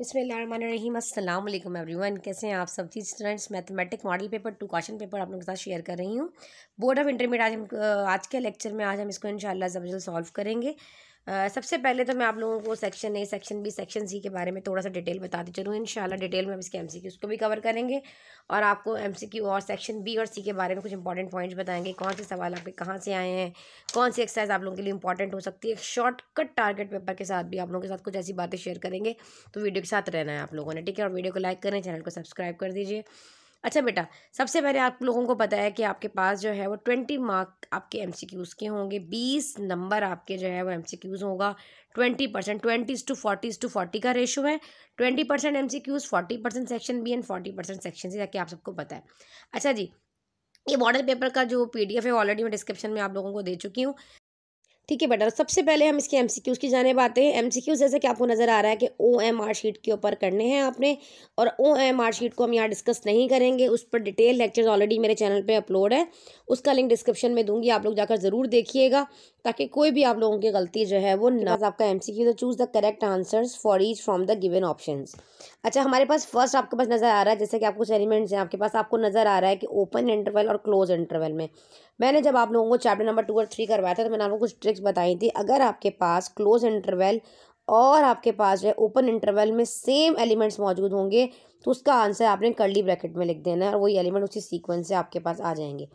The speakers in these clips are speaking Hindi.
बसमिलकुम एवरी वन कैसे हैं आप सब चीज students mathematic model paper two question paper आप लोगों के साथ शेयर कर रही हूँ बोर्ड ऑफ इंटरमीडिएट आज हम आज के लेक्चर में आज हम इसको इन शाला जब जल्द सॉल्व करेंगे सबसे पहले तो मैं आप लोगों को section A section B section C के बारे में थोड़ा सा डिटेल बताती चलूँ इन डिटेल में हम इसके एम उसको भी कवर करेंगे और आपको एम और सेक्शन बी और सी के बारे में कुछ इंपॉर्टेंट पॉइंट्स बताएंगे कौन से सवाल आपके कहाँ से आए हैं कौन सी एक्सरसाइज आप लोगों के लिए इंपॉर्टेंट हो सकती है शॉर्टकट टारगेट पेपर के साथ भी आप लोगों के साथ कुछ ऐसी बातें शेयर करेंगे तो वीडियो के साथ रहना है आप लोगों ने ठीक है और वीडियो को लाइक करें चैनल को सब्सक्राइब कर दीजिए अच्छा बेटा सबसे पहले आप लोगों को पता है कि आपके पास जो है वो ट्वेंटी मार्क आपके एम सी क्यूज़ के होंगे बीस नंबर आपके जो है वो एम सी क्यूज़ होगा twenty percent twenty to forty to forty का रेशो है twenty percent M C Qs forty percent section B and forty percent section C ताकि आप सबको पता है अच्छा जी ये मॉडल पेपर का जो पीडीएफ है ऑलरेडी मैं डिस्क्रिप्शन में आप लोगों को दे चुकी हूँ ठीक है बेटा तो सबसे पहले हम इसके एम की जाने बाते हैं एम जैसे कि आपको नज़र आ रहा है कि ओ एम आर शीट के ऊपर करने हैं आपने और ओ एम आर शीट को हम यहाँ डिस्कस नहीं करेंगे उस पर डिटेल लेक्चर्स ऑलरेडी मेरे चैनल पे अपलोड है उसका लिंक डिस्क्रिप्शन में दूंगी आप लोग जाकर ज़रूर देखिएगा ताकि कोई भी आप लोगों की गलती जो है वो ना आपका M C Q choose the correct answers for each from the given option अच्छा हमारे पास फर्स्ट आपके पास नज़र आ रहा है जैसे कि आपको कुछ एलिमेंट्स हैं आपके पास आपको नज़र आ रहा है कि ओपन इंटरवल और क्लोज इंटरवल में मैंने जब आप लोगों को चैप्टर नंबर टू और थ्री करवाया था तो मैंने आपको कुछ ट्रिक्स बताई थी अगर आपके पास क्लोज इंटरवल और आपके पास जो है ओपन इंटरवल में सेम एलिमेंट्स मौजूद होंगे तो उसका आंसर आपने कर्ली ब्रैकेट में लिख देना है और वही एलिमेंट उसी सीक्वेंस से आपके पास आ जाएंगे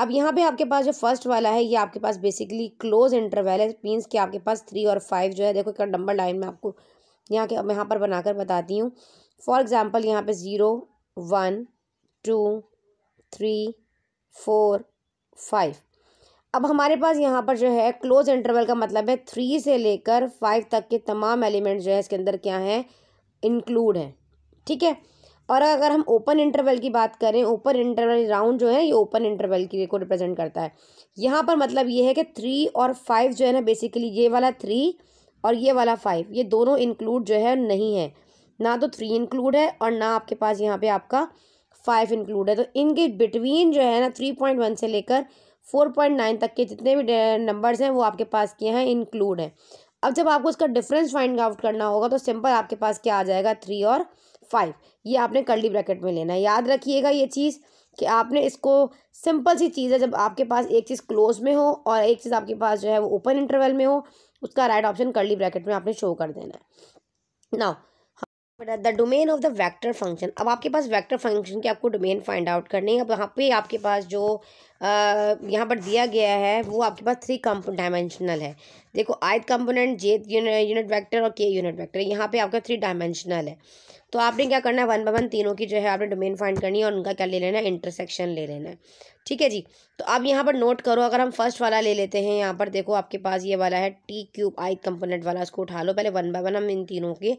अब यहाँ पे आपके पास जो फर्स्ट वाला है ये आपके पास बेसिकली क्लोज इंटरवल है मीन्स कि आपके पास थ्री और फाइव जो है देखो एक नंबर लाइन में आपको यहाँ के यहाँ पर बनाकर बताती हूँ फॉर एग्ज़ाम्पल यहाँ पर zero one two three four five अब हमारे पास यहाँ पर जो है क्लोज इंटरवल का मतलब है थ्री से लेकर फाइव तक के तमाम एलिमेंट जो है इसके अंदर क्या हैं इंक्लूड हैं ठीक है और अगर हम ओपन इंटरवल की बात करें ओपन इंटरवल राउंड जो है ये ओपन इंटरवल की को रिप्रेजेंट करता है यहाँ पर मतलब ये है कि थ्री और फाइव जो है ना बेसिकली ये वाला थ्री और ये वाला फाइव ये दोनों इंक्लूड जो है नहीं है ना तो थ्री इंक्लूड है और ना आपके पास यहाँ पे आपका फाइव इंक्लूड है तो इनके बिटवीन जो है ना थ्री पॉइंट वन से लेकर फोर पॉइंट नाइन तक के जितने भी नंबर्स हैं वो आपके पास के हैं इंक्लूड हैं अब जब आपको उसका डिफरेंस फाइंड आउट करना होगा तो सिंपल आपके पास क्या आ जाएगा थ्री और फाइव ये आपने कर्ली ब्रैकेट में लेना है याद रखिएगा ये चीज़ कि आपने इसको सिंपल सी चीज़ है जब आपके पास एक चीज़ क्लोज में हो और एक चीज़ आपके पास जो है वो ओपन इंटरवल में हो उसका राइट ऑप्शन कर्ली ब्रैकेट में आपने शो कर देना है now the domain of the vector function अब आपके पास वेक्टर फंक्शन के आपको डोमेन फाइंड आउट करने हैं अब यहाँ पे आपके पास जो यहाँ पर दिया गया है वो आपके पास थ्री डायमेंशनल है देखो आयत कंपोनेंट जे यूनिट वेक्टर और के यूनिट वेक्टर यहाँ पे आपका थ्री डायमेंशनल है तो आपने क्या करना है वन बाय वन तीनों की जो है आपने डोमेन फाइंड करनी है और उनका क्या ले लेना है इंटरसेक्शन ले लेना है ठीक है जी तो अब यहाँ पर नोट करो अगर हम फर्स्ट वाला ले लेते हैं यहाँ पर देखो आपके पास ये वाला है टी क्यूब आई कंपोनेंट वाला उसको उठा लो पहले वन बाय वन हम इन तीनों के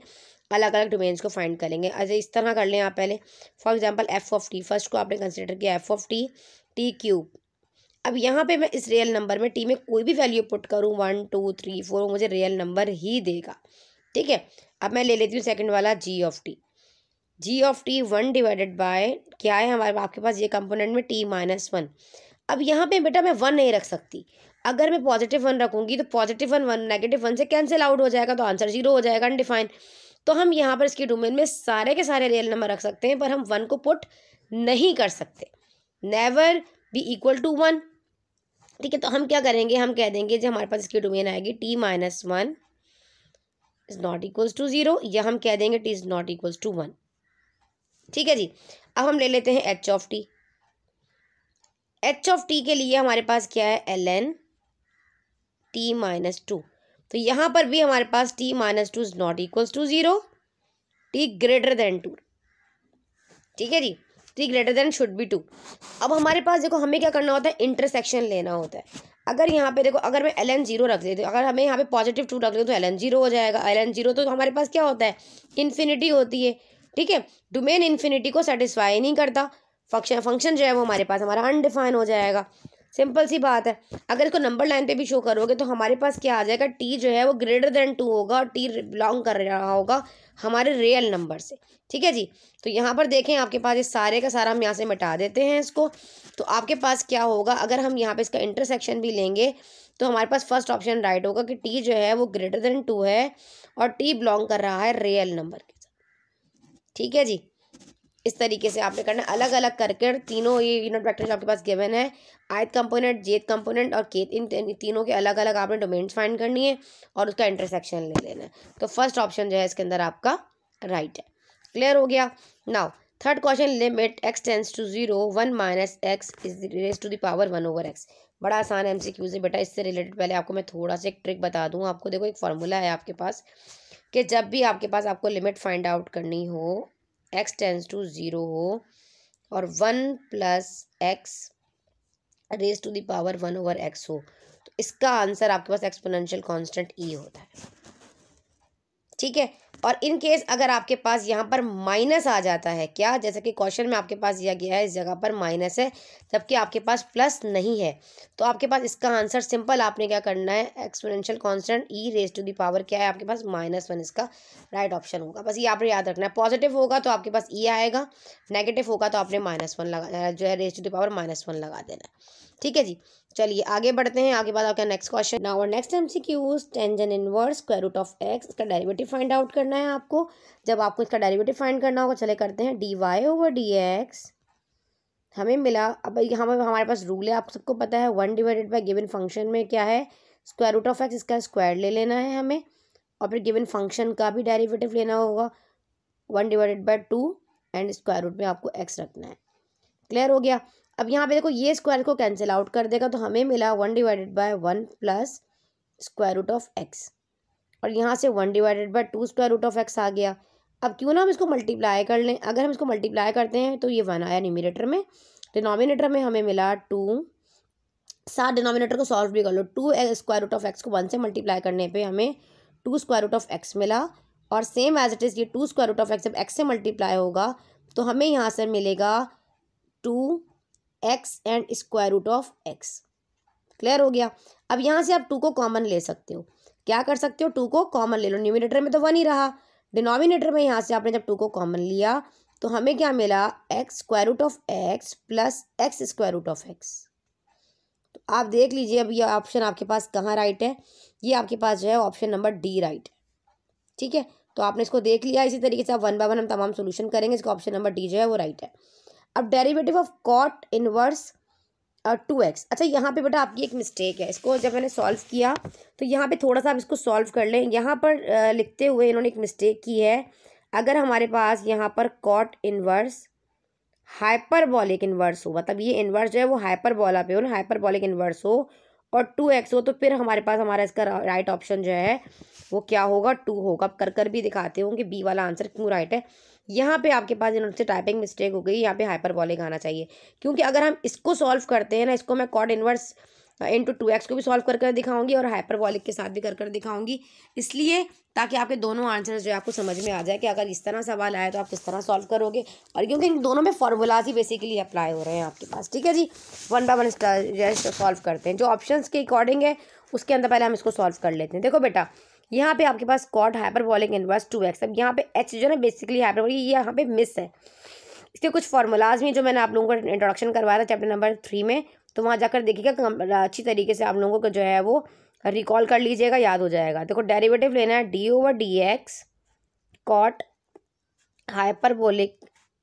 अलग अलग डोमेन्स को फाइंड करेंगे ऐसे अच्छा, इस तरह कर लें आप पहले for example F of T first को आपने कंसिडर किया F of T T cube अब यहाँ पे मैं इस रियल नंबर में टी में कोई भी वैल्यू पुट करूँ वन टू थ्री फोर मुझे रियल नंबर ही देगा ठीक है अब मैं ले लेती हूँ सेकंड वाला G of T G of T one divided by क्या है हमारे आपके पास ये कंपोनेंट में टी माइनस वन अब यहाँ पे बेटा मैं वन नहीं रख सकती अगर मैं पॉजिटिव वन रखूँगी तो positive one one negative one से कैंसिल आउट हो जाएगा तो आंसर जीरो हो जाएगा अनडिफाइन तो हम यहाँ पर इसकी डोमेन में सारे के सारे रियल नंबर रख सकते हैं पर हम वन को पुट नहीं कर सकते never be equal to one ठीक है तो हम क्या करेंगे हम कह देंगे जो हमारे पास इसकी डोमेन आएगी T minus one is not equals to zero या हम कह देंगे T is not equals to one ठीक है जी अब हम ले लेते हैं H of T H of T के लिए हमारे पास क्या है L N T minus two तो यहाँ पर भी हमारे पास T minus two is not equals to zero T greater than two ठीक है जी three greater than should be two अब हमारे पास देखो हमें क्या करना होता है इंटरसेक्शन लेना होता है अगर यहाँ पे देखो अगर मैं एल एन जीरो रख देती हूँ अगर हमें यहाँ पे पॉजिटिव टू रख दे तो एल एन जीरो हो जाएगा एल एन जीरो तो हमारे पास क्या होता है इन्फिनिटी होती है ठीक है डोमेन इन्फिनिटी को सेटिस्फाई नहीं करता फंक्शन फंक्शन जो है वो हमारे पास हमारा अनडिफाइन हो जाएगा सिंपल सी बात है अगर इसको नंबर लाइन पे भी शो करोगे तो हमारे पास क्या आ जाएगा टी जो है वो ग्रेटर देन टू होगा और टी बिलोंग कर रहा होगा हमारे रियल नंबर से ठीक है जी तो यहाँ पर देखें आपके पास ये सारे का सारा हम यहाँ से मिटा देते हैं इसको तो आपके पास क्या होगा अगर हम यहाँ पर इसका इंटरसेक्शन भी लेंगे तो हमारे पास फर्स्ट ऑप्शन राइट होगा कि टी जो है वो ग्रेटर देन टू है और टी बिलोंग कर रहा है रियल नंबर के साथ ठीक है जी इस तरीके से आपने करना अलग अलग करके तीनों ये यूनिट वेक्टर्स आपके पास गिवन है आयत कंपोनेंट जेथ कंपोनेंट और केथ इन तीनों के अलग अलग आपने डोमेन्स फाइंड करनी है और उसका इंटरसेक्शन ले लेना है तो फर्स्ट ऑप्शन जो है इसके अंदर आपका राइट है क्लियर हो गया now third question limit X tends to zero one minus X is raise to the power one over X बड़ा आसान है एम सी क्यूज बेटा इससे रिलेटेड पहले आपको मैं थोड़ा सा एक ट्रिक बता दूँ आपको देखो एक फार्मूला है आपके पास कि जब भी आपके पास आपको लिमिट फाइंड आउट करनी हो एक्स टेंस टू ज़ीरो हो और one plus X raise to the power one over X हो तो इसका आंसर आपके पास एक्सपोनेंशियल कांस्टेंट ई होता है ठीक है और इन केस अगर आपके पास यहाँ पर माइनस आ जाता है क्या जैसे कि क्वेश्चन में आपके पास दिया गया है इस जगह पर माइनस है जबकि आपके पास प्लस नहीं है तो आपके पास इसका आंसर सिंपल आपने क्या करना है exponential constant E raise to the power क्या है आपके पास माइनस वन इसका राइट ऑप्शन होगा बस ये आपने याद रखना है पॉजिटिव होगा तो आपके पास ई e आएगा नेगेटिव होगा तो आपने माइनस वन लगा जो है raise to the power minus one लगा देना है ठीक है जी चलिए आगे बढ़ते हैं आगे बाद आपका नेक्स्ट क्वेश्चन ना और next M C Qs tangent inverse square root of X इसका डेरिवेटिव फाइंड आउट करना है आपको जब आपको इसका डेरिवेटिव फाइंड करना होगा चले करते हैं D Y over D X हमें मिला अब हम हमारे पास रूल है आप सबको पता है one divided by given function में क्या है स्क्वायर रूट ऑफ एक्स इसका स्क्वायर ले लेना है हमें और फिर गिवन फंक्शन का भी डेरिवेटिव लेना होगा one divided by two and square root में आपको एक्स रखना है क्लियर हो गया अब यहाँ पे देखो ये स्क्वायर को कैंसिल आउट कर देगा तो हमें मिला one divided by one plus square root of x और यहाँ से one divided by two square root of X आ गया अब क्यों ना हम इसको मल्टीप्लाई कर लें अगर हम इसको मल्टीप्लाई करते हैं तो ये वन आया न्यूमिनेटर में डिनोमिनेटर में हमें मिला टू सात डिनोमिनेटर को सॉल्व भी कर लो two square root of X को वन से मल्टीप्लाई करने पर हमें two square root of X मिला और सेम एज इट इज़ ये two square root of X जब एक्स से मल्टीप्लाई होगा तो हमें यहाँ से मिलेगा two X and square root of X clear हो गया अब यहाँ से आप टू को कॉमन ले सकते हो क्या कर सकते हो टू को कॉमन ले लो न्यूमिनेटर में तो वन ही रहा डिनोमिनेटर में यहाँ से आपने जब टू को कॉमन लिया तो हमें क्या मिला X square root of X plus X square root of X तो आप देख लीजिए अब ये ऑप्शन आपके पास कहाँ राइट है ये आपके पास जो है ऑप्शन नंबर डी राइट है ठीक है तो आपने इसको देख लिया इसी तरीके से आप वन बाय वन हम तमाम सोल्यूशन करेंगे इसका ऑप्शन नंबर डी जो है वो राइट है अब derivative of cot inverse two X अच्छा यहाँ पे बेटा आपकी एक मिस्टेक है इसको जब मैंने सॉल्व किया तो यहाँ पे थोड़ा सा आप इसको सॉल्व कर लें यहाँ पर uh, लिखते हुए इन्होंने एक मिस्टेक की है अगर हमारे पास यहाँ पर कॉट इनवर्स हाइपरबॉलिक इन्वर्स हो मतलब ये इन्वर्स जो है वो हाइपरबोला पे हो ना हाइपरबॉलिक इन्वर्स हो और टू एक्स हो तो फिर हमारे पास हमारा इसका राइट ऑप्शन जो है वो क्या होगा टू होगा अब कर कर भी दिखाते होंगे बी वाला आंसर क्यों राइट है यहाँ पे आपके पास से टाइपिंग मिस्टेक हो गई यहाँ पे हाइपरबॉलिक आना चाहिए क्योंकि अगर हम इसको सॉल्व करते हैं ना इसको मैं cot inverse into two X को भी सॉल्व कर कर दिखाऊंगी और हाइपरबॉलिक के साथ भी कर कर दिखाऊंगी इसलिए ताकि आपके दोनों आंसर जो है आपको समझ में आ जाए कि अगर इस तरह सवाल आया तो आप किस तरह सॉल्व करोगे और क्योंकि इन दोनों में फार्मूलाज ही बेसिकली अप्लाई हो रहे हैं आपके पास ठीक है जी one by one just solve करते हैं जो ऑप्शन के अकॉर्डिंग है उसके अंदर पहले हम इसको सॉल्व कर लेते हैं देखो बेटा यहाँ पे आपके पास cot hyperbolic inverse two X अब यहाँ पे एच जो है ना बेसिकली हाइपरबॉलिक ये यहाँ पे मिस है इसके कुछ फार्मूलाज भी जो मैंने आप लोगों को इंट्रोडक्शन करवाया था चैप्टर नंबर थ्री में तो वहाँ जाकर देखिएगा अच्छी तरीके से आप लोगों को जो है वो रिकॉल कर लीजिएगा याद हो जाएगा देखो डेरिवेटिव लेना है D over D X cot hyperbolic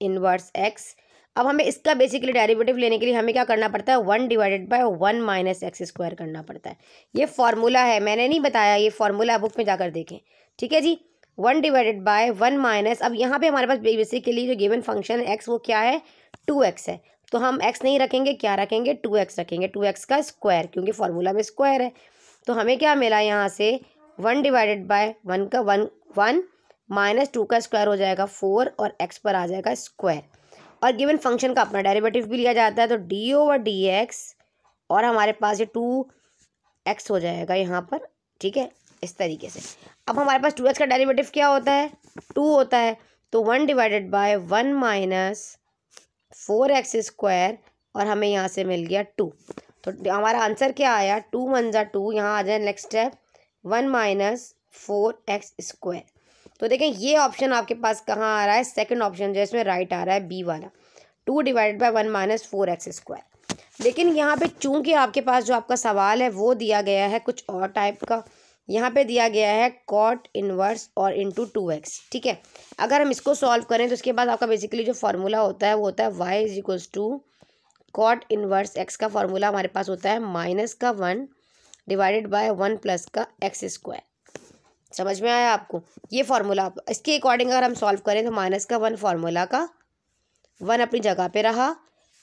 inverse X अब हमें इसका बेसिकली डेरिवेटिव लेने के लिए हमें क्या करना पड़ता है one divided by one minus X square करना पड़ता है ये फार्मूला है मैंने नहीं बताया ये फार्मूला बुक में जाकर देखें ठीक है जी one divided by one minus अब यहाँ पे हमारे पास बेसिकली जो गिवन फंक्शन है एक्स वो क्या है टू एक्स है तो हम एक्स नहीं रखेंगे क्या रखेंगे टू एक्स रखेंगे टू एक्स का स्क्वायर क्योंकि फार्मूला में स्क्वायर है तो हमें क्या मिला यहाँ से वन डिवाइडेड बाय वन का वन वन माइनस टू का स्क्वायर हो जाएगा फोर और एक्स पर आ जाएगा स्क्वायर और गिवन फंक्शन का अपना डेरिवेटिव भी लिया जाता है तो डी ओवर डी एक्स और हमारे पास ये टू एक्स हो जाएगा यहाँ पर ठीक है इस तरीके से अब हमारे पास टू एक्स का डेरिवेटिव क्या होता है टू होता है तो one divided by one minus four x square और हमें यहाँ से मिल गया टू तो हमारा आंसर क्या आया टू वन ज़ा टू यहाँ आ जाए next step one minus four x square तो देखें ये ऑप्शन आपके पास कहाँ आ रहा है सेकंड ऑप्शन जो है इसमें राइट आ रहा है बी वाला two divide by one minus four x square लेकिन यहाँ पे चूंकि आपके पास जो आपका सवाल है वो दिया गया है कुछ और टाइप का यहाँ पे दिया गया है कॉट इनवर्स और इनटू टू एक्स ठीक है अगर हम इसको सॉल्व करें तो उसके बाद आपका बेसिकली जो फार्मूला होता है वो होता है Y is equals to cot inverse X का फार्मूला हमारे पास होता है माइनस का one divided by one plus का एक्स स्क्वायर समझ में आया आपको ये फार्मूला आप इसके अकॉर्डिंग अगर हम सॉल्व करें तो माइनस का वन फार्मूला का वन अपनी जगह पर रहा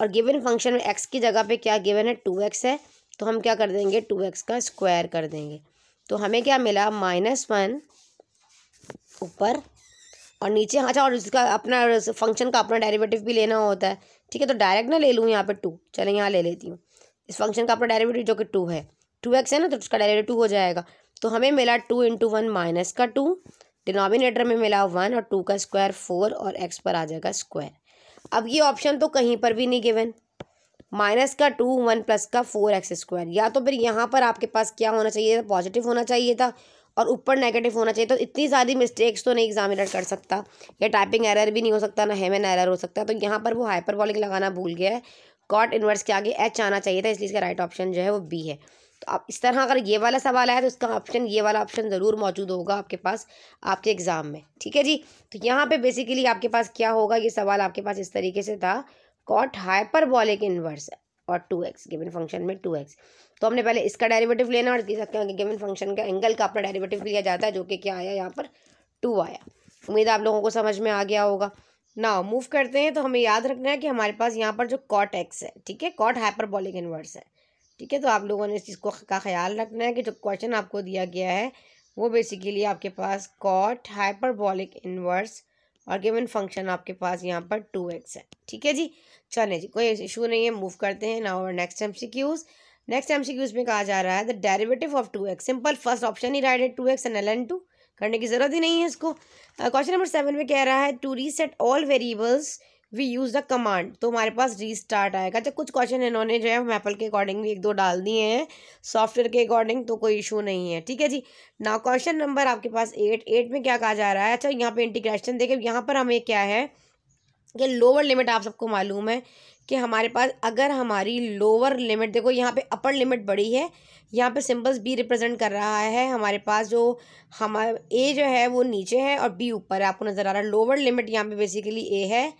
और गिवन फंक्शन में एक्स की जगह पर क्या गिवन है टू एक्स है तो हम क्या कर देंगे टू एक्स का स्क्वायर कर देंगे तो हमें क्या मिला माइनस वन ऊपर और नीचे अच्छा और उसका अपना फंक्शन का अपना डेरिवेटिव भी लेना होता है ठीक है तो डायरेक्ट ना ले लूँ यहाँ पे टू चले यहाँ ले लेती हूँ इस फंक्शन का अपना डेरिवेटिव जो कि टू है टू एक्स है ना तो उसका डायरेवेटिव टू हो जाएगा तो हमें मिला टू इंटू वन माइनस का टू डिनोमिनेटर में मिला वन और टू का स्क्वायर फोर और एक्स पर आ जाएगा स्क्वायर अब ये ऑप्शन तो कहीं पर भी नहीं गिवन माइनस का टू वन प्लस का फोर एक्स स्क्वायर या तो फिर यहाँ पर आपके पास क्या होना चाहिए था पॉजिटिव होना चाहिए था और ऊपर नेगेटिव होना चाहिए तो इतनी सारी मिस्टेक्स तो नहीं एग्जामिनर कर सकता या टाइपिंग एरर भी नहीं हो सकता ना हेमन एरर हो सकता तो यहाँ पर वो हाइपरबॉलिक लगाना भूल गया है कॉट इन्वर्स के आगे एच आना चाहिए था इसलिए इसका राइट ऑप्शन जो है वो बी है तो आप इस तरह अगर ये वाला सवाल आया तो इसका ऑप्शन ये वाला ऑप्शन ज़रूर मौजूद होगा आपके पास आपके एग्ज़ाम में ठीक है जी तो यहाँ पे बेसिकली आपके पास क्या होगा ये सवाल आपके पास इस तरीके से था cot इन्वर्स है और टू एक्स गिवन फंक्शन में टू एक्स तो हमने पहले इसका डेरिवेटिव लेना और सकते हैं कि गिवन फंक्शन का एंगल का अपना डेरिवेटिव लिया जाता है जो कि क्या आया यहाँ पर टू आया उम्मीद आप लोगों को समझ में आ गया होगा ना मूव करते हैं तो हमें याद रखना है कि हमारे पास यहाँ पर जो कॉट एक्स है ठीक है कॉट हाइपरबॉलिक इन्वर्स है ठीक है तो आप लोगों ने इस चीज़ को का ख्याल रखना है कि जो क्वेश्चन आपको दिया गया है वो बेसिकली आपके पास कॉट हाइपरबॉलिक इन्वर्स और गिवन फंक्शन आपके पास यहाँ पर टू एक्स है ठीक है जी चले अच्छा, जी कोई इशू नहीं है मूव करते हैं और next M C Qs next M C Qs में कहा जा रहा है the derivative of two X simple first option ही राइट है two X and L N two करने की ज़रूरत ही नहीं है इसको क्वेश्चन नंबर सेवन में कह रहा है to reset all variables we use the command तो हमारे पास रीस्टार्ट आएगा जब अच्छा, कुछ क्वेश्चन इन्होंने जो है हम एप्पल के अकॉर्डिंग भी एक दो डाल दिए हैं सॉफ्टवेयर के अकॉर्डिंग तो कोई इशू नहीं है ठीक है जी ना क्वेश्चन नंबर आपके पास एट एट में क्या कहा जा रहा है अच्छा यहाँ पे इंटीग्रेशन देखिए यहाँ पर हमें क्या है ये लोअर लिमिट आप सबको मालूम है कि हमारे पास अगर हमारी लोअर लिमिट देखो यहाँ पे अपर लिमिट बड़ी है यहाँ पे सिंबल्स बी रिप्रेजेंट कर रहा है हमारे पास जो हमारा ए जो है वो नीचे है और बी ऊपर है आपको नज़र आ रहा है लोअर लिमिट यहाँ पे बेसिकली ए है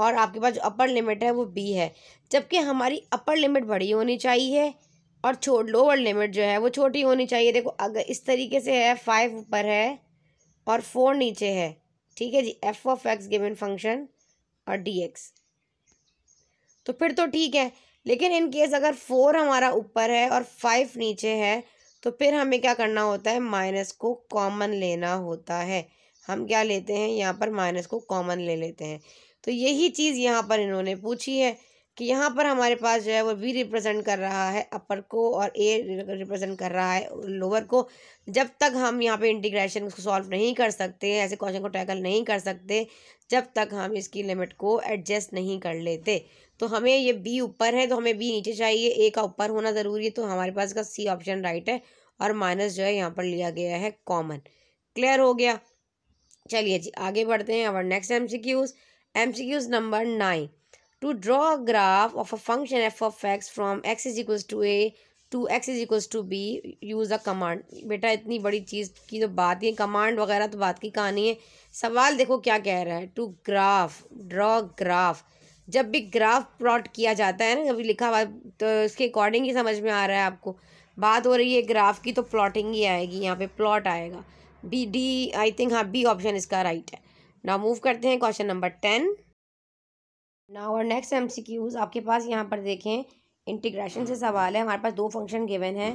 और आपके पास जो अपर लिमिट है वो बी है जबकि हमारी अपर लिमिट बड़ी होनी चाहिए और छोट लोअर लिमिट जो है वो छोटी होनी चाहिए देखो अगर इस तरीके से है फाइव ऊपर है और फोर नीचे है ठीक है जी F of X given function और डी एक्स तो फिर तो ठीक है लेकिन इन केस अगर फोर हमारा ऊपर है और फाइव नीचे है तो फिर हमें क्या करना होता है माइनस को कॉमन लेना होता है हम क्या लेते हैं यहाँ पर माइनस को कॉमन ले लेते हैं तो यही चीज़ यहाँ पर इन्होंने पूछी है कि यहाँ पर हमारे पास जो है वो बी रिप्रेजेंट कर रहा है अपर को और ए रिप्रेजेंट कर रहा है लोअर को जब तक हम यहाँ पे इंटीग्रेशन को सॉल्व नहीं कर सकते ऐसे क्वेश्चन को टैकल नहीं कर सकते जब तक हम इसकी लिमिट को एडजस्ट नहीं कर लेते तो हमें ये बी ऊपर है तो हमें बी नीचे चाहिए ए का ऊपर होना ज़रूरी है तो हमारे पास का सी ऑप्शन राइट है और माइनस जो है यहाँ पर लिया गया है कॉमन क्लियर हो गया चलिए जी आगे बढ़ते हैं our next M C Qs M C Qs number nine to draw a graph of a function f of x from x is equals to a two X is equals to B use a command बेटा इतनी बड़ी चीज़ की तो बात ही कमांड वगैरह तो बात की कहानी है सवाल देखो क्या कह रहा है टू ग्राफ ड्रॉ ग्राफ जब भी ग्राफ प्लॉट किया जाता है ना कभी लिखा हुआ तो इसके अकॉर्डिंग ही समझ में आ रहा है आपको बात हो रही है ग्राफ की तो प्लॉटिंग ही आएगी यहाँ पे प्लॉट आएगा बी डी आई थिंक हाँ बी ऑप्शन इसका राइट है ना मूव करते हैं क्वेश्चन नंबर टेन नाउ और नेक्स्ट एम सी क्यूज़ आपके पास यहाँ पर देखें इंटीग्रेशन से सवाल है हमारे पास दो फंक्शन गिवन है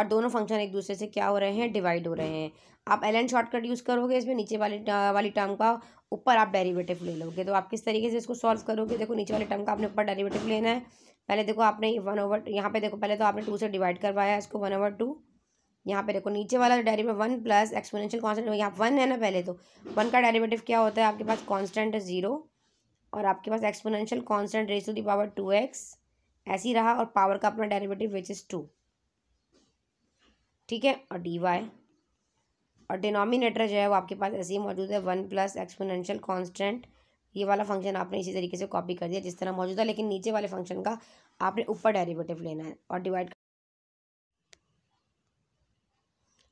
और दोनों फंक्शन एक दूसरे से क्या हो रहे हैं डिवाइड हो रहे हैं आप एल एन शॉर्टकट यूज़ करोगे इसमें नीचे वाली वाली टर्म का ऊपर आप डेरिवेटिव ले लोगे तो आप किस तरीके से इसको सॉल्व करोगे देखो नीचे वाले टर्म का आपने ऊपर डेरिवेटिव लेना है पहले देखो आपने वन ओवर यहाँ पे देखो पहले तो आपने टू से डिवाइड करवाया इसको वन ओवर टू यहाँ पे देखो नीचे वाला derivative one plus exponential constant यहाँ वन है ना पहले तो वन का डेरीवेटिव क्या होता है आपके पास कॉन्स्टेंट है ज़ीरो और आपके पास exponential constant raise to the power two X ऐसी रहा और पावर का अपना डेरिवेटिव विच इज़ टू ठीक है और डी वाई और डिनोमिनेटर जो है वो आपके पास ऐसे ही मौजूद है वन प्लस एक्सपोनेंशियल कॉन्सटेंट ये वाला फंक्शन आपने इसी तरीके से कॉपी कर दिया जिस तरह मौजूद है लेकिन नीचे वाले फंक्शन का आपने ऊपर डेरिवेटिव लेना है और डिवाइड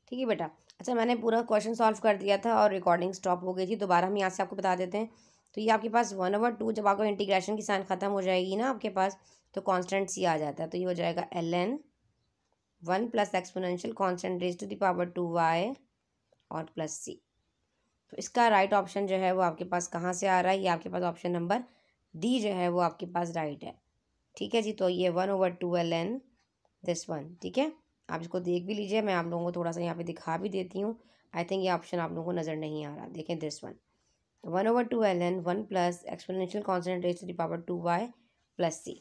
ठीक है बेटा अच्छा मैंने पूरा क्वेश्चन सॉल्व कर दिया था और रिकॉर्डिंग स्टॉप हो गई थी दोबारा हम यहाँ से आपको बता देते हैं तो ये आपके पास वन ओवर टू जब आपको इंटीग्रेशन की साइन ख़त्म हो जाएगी ना आपके पास तो कॉन्स्टेंट सी आ जाता है तो ये हो जाएगा L N one plus exponential constant raise to the power two Y और प्लस सी तो इसका राइट ऑप्शन जो है वो आपके पास कहाँ से आ रहा है ये आपके पास ऑप्शन नंबर डी जो है वो आपके पास राइट है ठीक है जी तो ये one over two L N this one ठीक है आप इसको देख भी लीजिए मैं आप लोगों को थोड़ा सा यहाँ पे दिखा भी देती हूँ आई थिंक ये ऑप्शन आप लोगों को नज़र नहीं आ रहा देखें दिस वन तो one over two L N one plus exponential constant raise to power two Y plus C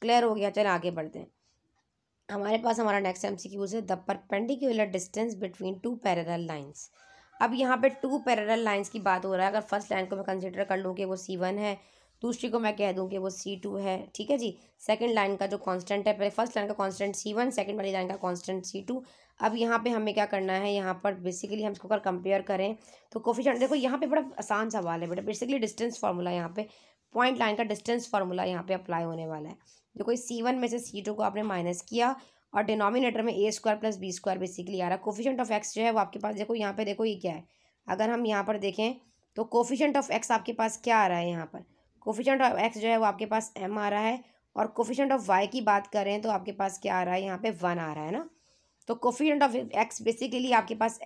clear हो गया चल आगे बढ़ते हैं हमारे पास हमारा नेक्स्ट एम सी यूज है the perpendicular distance between two parallel lines अब यहाँ पे टू पैरल लाइन्स की बात हो रहा है अगर फर्स्ट लाइन को मैं कंसिडर कर लूँ कि वो सी वन है दूसरी को मैं कह दूँ कि वो सी टू है ठीक है जी सेकंड लाइन का जो कांस्टेंट है पहले फर्स्ट लाइन का कांस्टेंट सी वन सेकेंड वाली लाइन का कांस्टेंट सी टू अब यहाँ पे हमें क्या करना है यहाँ पर बेसिकली हम इसको अगर कंपेयर करें तो कोफिशेंट देखो यहाँ पे बड़ा आसान सवाल है बेटा बेसिकली डिस्टेंस फार्मूला यहाँ पे पॉइंट लाइन का डिस्टेंस फार्मूला यहाँ पे अप्लाई होने वाला है देखो सी वन में से सी टू को आपने माइनस किया और डिनोमिनेटर में A square plus B square basically आ रहा है कोफिशेंट ऑफ एक्स जो है वो आपके पास देखो यहाँ पे देखो ये क्या है अगर हम यहाँ पर देखें तो कोफिशेंट ऑफ एक्स आपके पास क्या आ रहा है यहाँ पर कोफिशेंट ऑफ एक्स जो है वो आपके पास एम आ रहा है और कोफिशेंट ऑफ वाई की बात करें तो आपके पास क्या आ रहा है यहाँ पे वन आ रहा है ना तो कोफिशेंट ऑफ एक्स बेसिकली आपके पास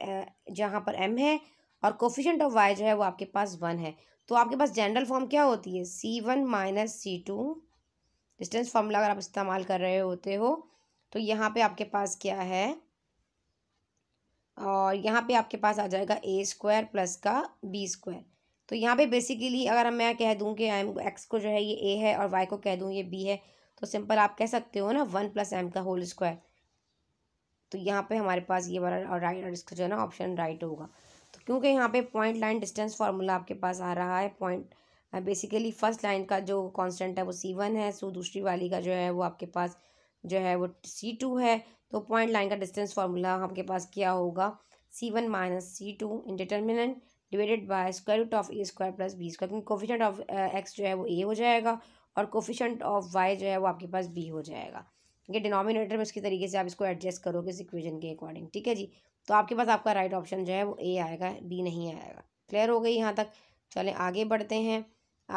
जहाँ पर एम है और कोफिशेंट ऑफ वाई जो है वो आपके पास वन है तो आपके पास जनरल फॉर्म क्या होती है C one minus C two distance formula अगर आप इस्तेमाल कर रहे होते हो तो यहाँ पे आपके पास क्या है और यहाँ पे आपके पास आ जाएगा ए स्क्वायर प्लस का बी स्क्वायर तो यहाँ पे बेसिकली अगर मैं कह दूँ कि एम एक्स को जो है ये ए है और वाई को कह दूँ ये बी है तो सिंपल आप कह सकते हो ना वन प्लस एम का होल स्क्वायर तो यहाँ पे हमारे पास ये वाला राइट और इसका जो है ना ऑप्शन राइट होगा तो क्योंकि यहाँ पे पॉइंट लाइन डिस्टेंस फार्मूला आपके पास आ रहा है पॉइंट बेसिकली फर्स्ट लाइन का जो कांस्टेंट है वो सी वन है सो दूसरी वाली का जो है वो आपके पास जो है वो सी टू है तो पॉइंट लाइन का डिस्टेंस फार्मूला आपके पास क्या होगा C one minus C two indeterminant divided by square root of A square plus B square क्योंकि कोफिशेंट ऑफ एक्स जो है वो ए हो जाएगा और कोफिशेंट ऑफ वाई जो है वो आपके पास बी हो जाएगा है डिनोमिनेटर में इसके तरीके से आप इसको एडजस्ट करोगे इस इक्वेशन के अकॉर्डिंग ठीक है जी तो आपके पास आपका राइट ऑप्शन जो है वो ए आएगा बी नहीं आएगा क्लियर हो गई यहाँ तक चले आगे बढ़ते हैं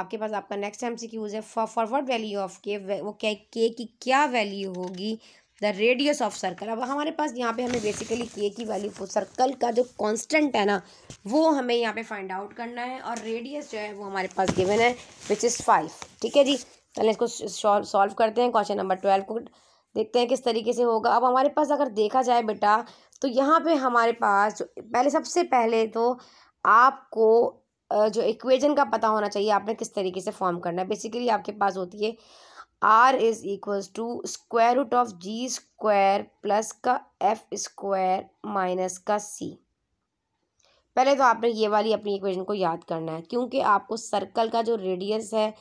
आपके पास आपका नेक्स्ट एम सी क्यूज़ है फॉरवर्ड वैल्यू ऑफ के वो के के की क्या वैल्यू होगी द रेडियस ऑफ सर्कल अब हमारे पास यहाँ पे हमें बेसिकली के की वैल्यू सर्कल का जो कांस्टेंट है ना वो हमें यहाँ पे फाइंड आउट करना है और रेडियस जो है वो हमारे पास गिवन है विच इज़ फाइव ठीक है जी चलिए इसको सॉल्व करते हैं क्वेश्चन नंबर ट्वेल्व को देखते हैं किस तरीके से होगा अब हमारे पास अगर देखा जाए बेटा तो यहाँ पे हमारे पास पहले सबसे पहले तो आपको जो इक्वेजन का पता होना चाहिए आपने किस तरीके से फॉर्म करना है बेसिकली आपके पास होती है R is equals to square root of G square plus का एफ स्क्वायर माइनस का सी पहले तो आपने ये वाली अपनी इक्वेशन को याद करना है क्योंकि आपको सर्कल का जो रेडियस है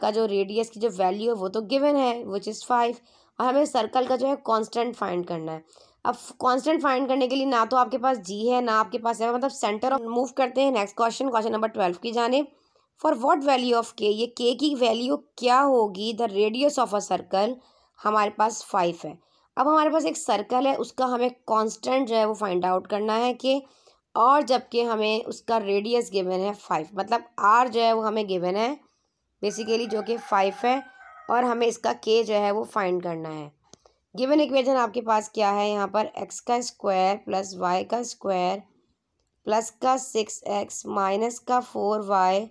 का जो रेडियस की जो वैल्यू है वो तो गिवन है विच इज़ फाइव और हमें सर्कल का जो है कांस्टेंट फाइंड करना है अब कांस्टेंट फाइंड करने के लिए ना तो आपके पास जी है ना आपके पास है मतलब सेंटर ऑफ मूव करते हैं next question question number twelve की जाने फॉर वॉट वैल्यू ऑफ के ये के की वैल्यू क्या होगी the radius of a circle हमारे पास फाइव है अब हमारे पास एक सर्कल है उसका हमें कॉन्स्टेंट जो है वो फाइंड आउट करना है कि और जबकि हमें उसका रेडियस गिवन है फाइव मतलब आर जो है वो हमें गिवन है बेसिकली जो कि फाइव है और हमें इसका के जो है वो फाइंड करना है गिवन इक्वेशन आपके पास क्या है यहाँ पर एक्स का स्क्वायर प्लस वाई का स्क्वायर प्लस का सिक्स एक्स माइनस का फोर वाई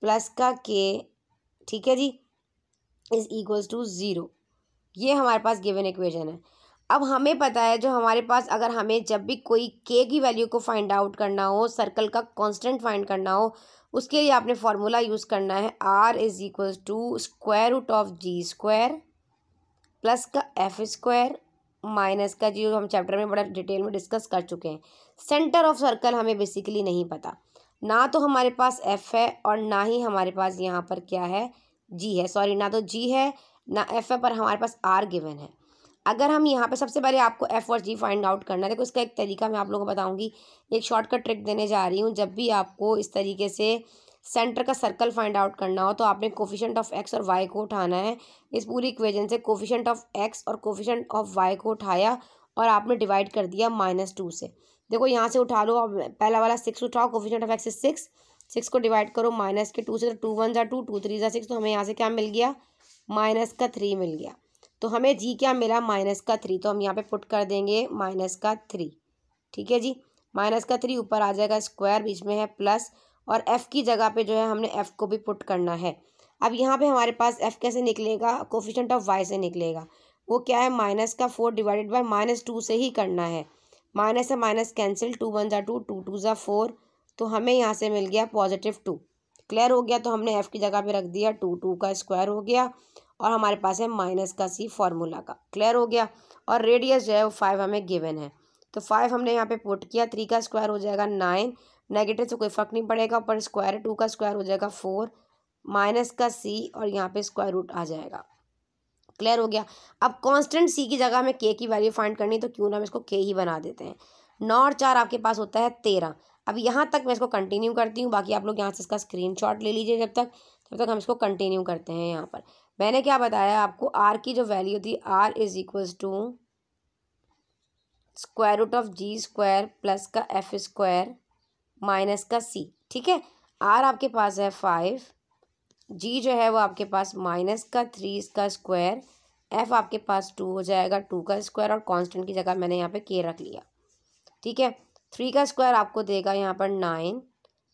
प्लस का के ठीक है जी इज़ इक्वल्स टू ज़ीरो ये हमारे पास गिवन इक्वेशन है अब हमें पता है जो हमारे पास अगर हमें जब भी कोई के की वैल्यू को फाइंड आउट करना हो सर्कल का कॉन्स्टेंट फाइंड करना हो उसके लिए आपने फार्मूला यूज़ करना है R is equal to square root of G square plus का एफ स्क्वायर माइनस का जी हम चैप्टर में बड़ा डिटेल में डिस्कस कर चुके हैं सेंटर ऑफ सर्कल हमें बेसिकली नहीं पता ना तो हमारे पास एफ़ है और ना ही हमारे पास यहाँ पर क्या है जी है सॉरी ना तो जी है ना एफ़ है पर हमारे पास आर गिवन है अगर हम यहाँ पे सबसे पहले आपको एफ और जी फाइंड आउट करना है देखो इसका एक तरीका मैं आप लोगों को बताऊँगी एक शॉर्टकट ट्रिक देने जा रही हूँ जब भी आपको इस तरीके से सेंटर का सर्कल फाइंड आउट करना हो तो आपने कोफिशेंट ऑफ एक्स और वाई को उठाना है इस पूरी इक्वेजन से कोफिशेंट ऑफ एक्स और कोफिशेंट ऑफ वाई को उठाया और आपने डिवाइड कर दिया माइनस टू से देखो यहाँ से उठा लो पहला वाला सिक्स उठाओ coefficient of x is six six को डिवाइड करो माइनस के टू से तो टू वन ज़ा टू टू थ्री ज़ा सिक्स तो हमें यहाँ से क्या मिल गया माइनस का थ्री मिल गया तो हमें जी क्या मिला माइनस का थ्री तो हम यहाँ पे पुट कर देंगे माइनस का थ्री ठीक है जी माइनस का थ्री ऊपर आ जाएगा स्क्वायर बीच में है प्लस और एफ़ की जगह पे जो है हमने एफ़ को भी पुट करना है अब यहाँ पे हमारे पास एफ़ कैसे निकलेगा कोफिशेंट ऑफ वाई से निकलेगा वो क्या है माइनस का four divided by minus two से ही करना है माइनस से माइनस कैंसिल टू वन ज़ा टू टू टू ज़ा फोर तो हमें यहाँ से मिल गया पॉजिटिव टू क्लियर हो गया तो हमने एफ़ की जगह पे रख दिया टू टू का स्क्वायर हो गया और हमारे पास है माइनस का सी फॉर्मूला का क्लियर हो गया और रेडियस जो है वो फाइव हमें गिवन है तो फाइव हमने यहाँ पे पुट किया थ्री का स्क्वायर हो जाएगा नाइन नेगेटिव से कोई फ़र्क नहीं पड़ेगा ऊपर स्क्वायर टू का स्क्वायर हो जाएगा फोर माइनस का सी और यहाँ पे स्क्वायर रूट आ जाएगा क्लियर हो गया अब कांस्टेंट सी की जगह हमें के की वैल्यू फाइंड करनी तो क्यों ना हम इसको के ही बना देते हैं नौ और चार आपके पास होता है तेरह अब यहाँ तक मैं इसको कंटिन्यू करती हूँ बाकी आप लोग यहाँ से इसका स्क्रीनशॉट ले लीजिए जब तक तब तक हम इसको कंटिन्यू करते हैं यहाँ पर मैंने क्या बताया आपको आर की जो वैल्यू थी R is equals to square root of G square plus का एफ स्क्वायर माइनस का सी ठीक है आर आपके पास है फाइव जी जो है वो आपके पास माइनस का थ्री इसका स्क्वायर एफ आपके पास टू हो जाएगा टू का स्क्वायर और कांस्टेंट की जगह मैंने यहाँ पे के रख लिया ठीक है थ्री का स्क्वायर आपको देगा यहाँ पर नाइन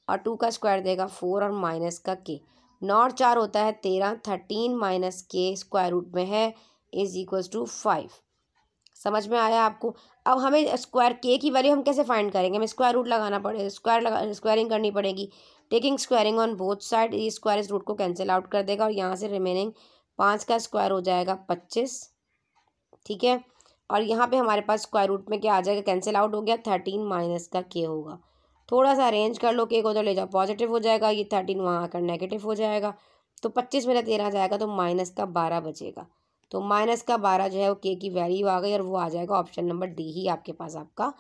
और टू का स्क्वायर देगा फोर और माइनस का के नॉट चार होता है तेरह थर्टीन माइनस के स्क्वायर रूट में है इज इक्वल्स टू फाइव समझ में आया आपको अब हमें स्क्वायर के की वैल्यू हम कैसे फाइंड करेंगे हमें स्क्वायर रूट लगाना पड़ेगा स्क्वायर लगा स्क्वायरिंग करनी पड़ेगी taking squaring on both side ये स्क्वायर इस रूट को कैंसिल आउट कर देगा और यहाँ से रिमेनिंग पाँच का स्क्वायर हो जाएगा पच्चीस ठीक है और यहाँ पे हमारे पास स्क्वायर रूट में क्या आ जाएगा कैंसिल आउट हो गया थर्टीन माइनस का के होगा थोड़ा सा अरेंज कर लो केक एक उधर ले जाओ पॉजिटिव हो जाएगा ये थर्टीन वहाँ आकर नेगेटिव हो जाएगा तो पच्चीस मेरा तेरह जाएगा तो माइनस का बारह बचेगा तो माइनस का बारह जो है वो के की वैल्यू आ गई और वो आ जाएगा ऑप्शन नंबर डी ही आपके पास आपका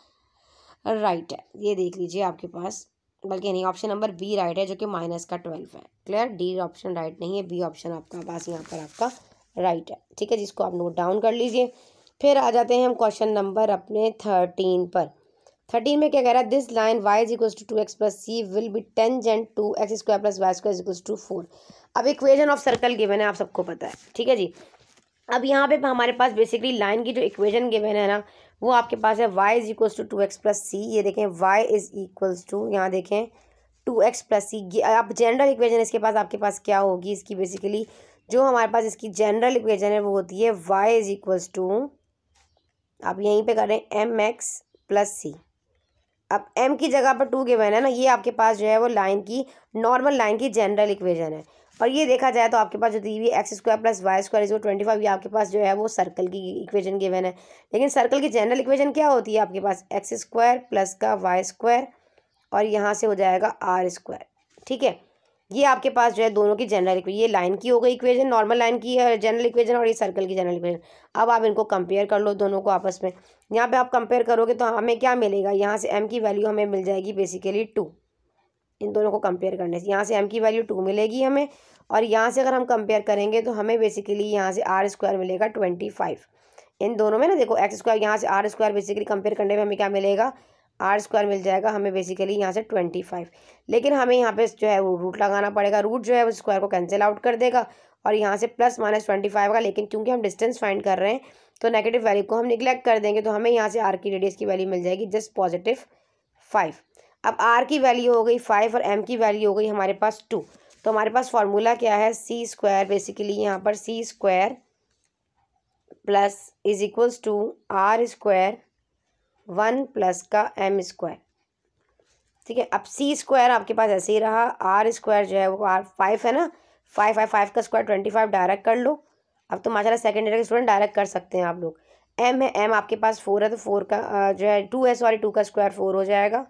राइट है ये देख लीजिए आपके पास बल्कि नहीं ऑप्शन नंबर बी राइट है जो कि माइनस का ट्वेल्व है क्लियर डी ऑप्शन राइट नहीं है बी ऑप्शन आपका पास यहाँ पर आपका राइट है ठीक है जिसको आप नोट डाउन कर लीजिए फिर आ जाते हैं हम क्वेश्चन नंबर अपने थर्टीन पर थर्टीन में क्या कह रहा है this line y is equal to two x plus c will be tangent to x square plus y square equal to four अब इक्वेशन ऑफ सर्कल गिवन है आप सबको पता है ठीक है जी अब यहाँ पे हमारे पास बेसिकली लाइन की जो इक्वेशन गिवन है ना वो आपके पास है Y is equals to two x plus c ये देखें वाई इज इक्वल्स टू यहाँ देखें टू एक्स प्लस सी आप जनरल इक्वेशन इसके पास आपके पास क्या होगी इसकी बेसिकली जो हमारे पास इसकी जनरल इक्वेशन है वो होती है वाई इज इक्वल्स टू आप यहीं पे करें एम एक्स प्लस सी अब m की जगह पर टू गिवन है ना ये आपके पास जो है वो लाइन की नॉर्मल लाइन की जनरल इक्वेशन है और ये देखा जाए तो आपके पास जो दी हुई x square plus y square इसको ट्वेंटी फाइव ये आपके पास जो है वो सर्कल की इक्वेशन गिवन है लेकिन सर्कल की जनरल इक्वेशन क्या होती है आपके पास एक्स स्क्वायर प्लस का वाई स्क्वायर और यहाँ से हो जाएगा आर स्क्वायर ठीक है ये आपके पास जो है दोनों की जनरल इक्वेजन ये लाइन की हो गई इक्वेजन नॉर्मल लाइन की जनरल इक्वेजन और ये सर्कल की जनरल इक्वेजन अब आप इनको कंपेयर कर लो दोनों को आपस में यहाँ पे आप कंपेयर करोगे तो हमें क्या मिलेगा यहाँ से एम की वैल्यू हमें मिल जाएगी बेसिकली टू इन दोनों को कंपेयर करने से यहाँ से एम की वैल्यू टू मिलेगी हमें और यहाँ से अगर हम कंपेयर करेंगे तो हमें बेसिकली यहाँ से आर स्क्वायर मिलेगा ट्वेंटी फाइव इन दोनों में ना देखो एक्स स्क्वायर यहाँ से आर स्क्वायर बेसिकली कंपेयर करने में हमें क्या मिलेगा आर स्क्वायर मिल जाएगा हमें बेसिकली यहाँ से ट्वेंटी फाइव लेकिन हमें यहाँ पे जो है वो रूट लगाना पड़ेगा रूट जो है वो स्क्वायर को कैंसिल आउट कर देगा और यहाँ से प्लस माइनस ट्वेंटी फाइव का लेकिन क्योंकि हम डिस्टेंस फाइंड कर रहे हैं तो नेगेटिव वैल्यू को हम निगलेक्ट कर देंगे तो हमें यहाँ से आर की रेडियस की वैल्यू मिल जाएगी जस्ट पॉजिटिव फाइव अब आर की वैल्यू हो गई फाइव और एम की वैल्यू हो गई हमारे पास टू तो हमारे पास फॉर्मूला क्या है सी स्क्वायर बेसिकली यहाँ पर c square plus is equals to R square one plus का एम स्क्वायर ठीक है अब सी स्क्वायर आपके पास ऐसे ही रहा आर स्क्वायर जो है वो आर फाइव है ना फाइव फाइव फाइव का स्क्वायर ट्वेंटी फाइव डायरेक्ट कर लो अब तो माशाला सेकेंड ईयर के स्टूडेंट डायरेक्ट कर सकते हैं आप लोग एम है एम आपके पास फोर है तो फोर का जो है टू है सॉरी टू का स्क्वायर फोर हो जाएगा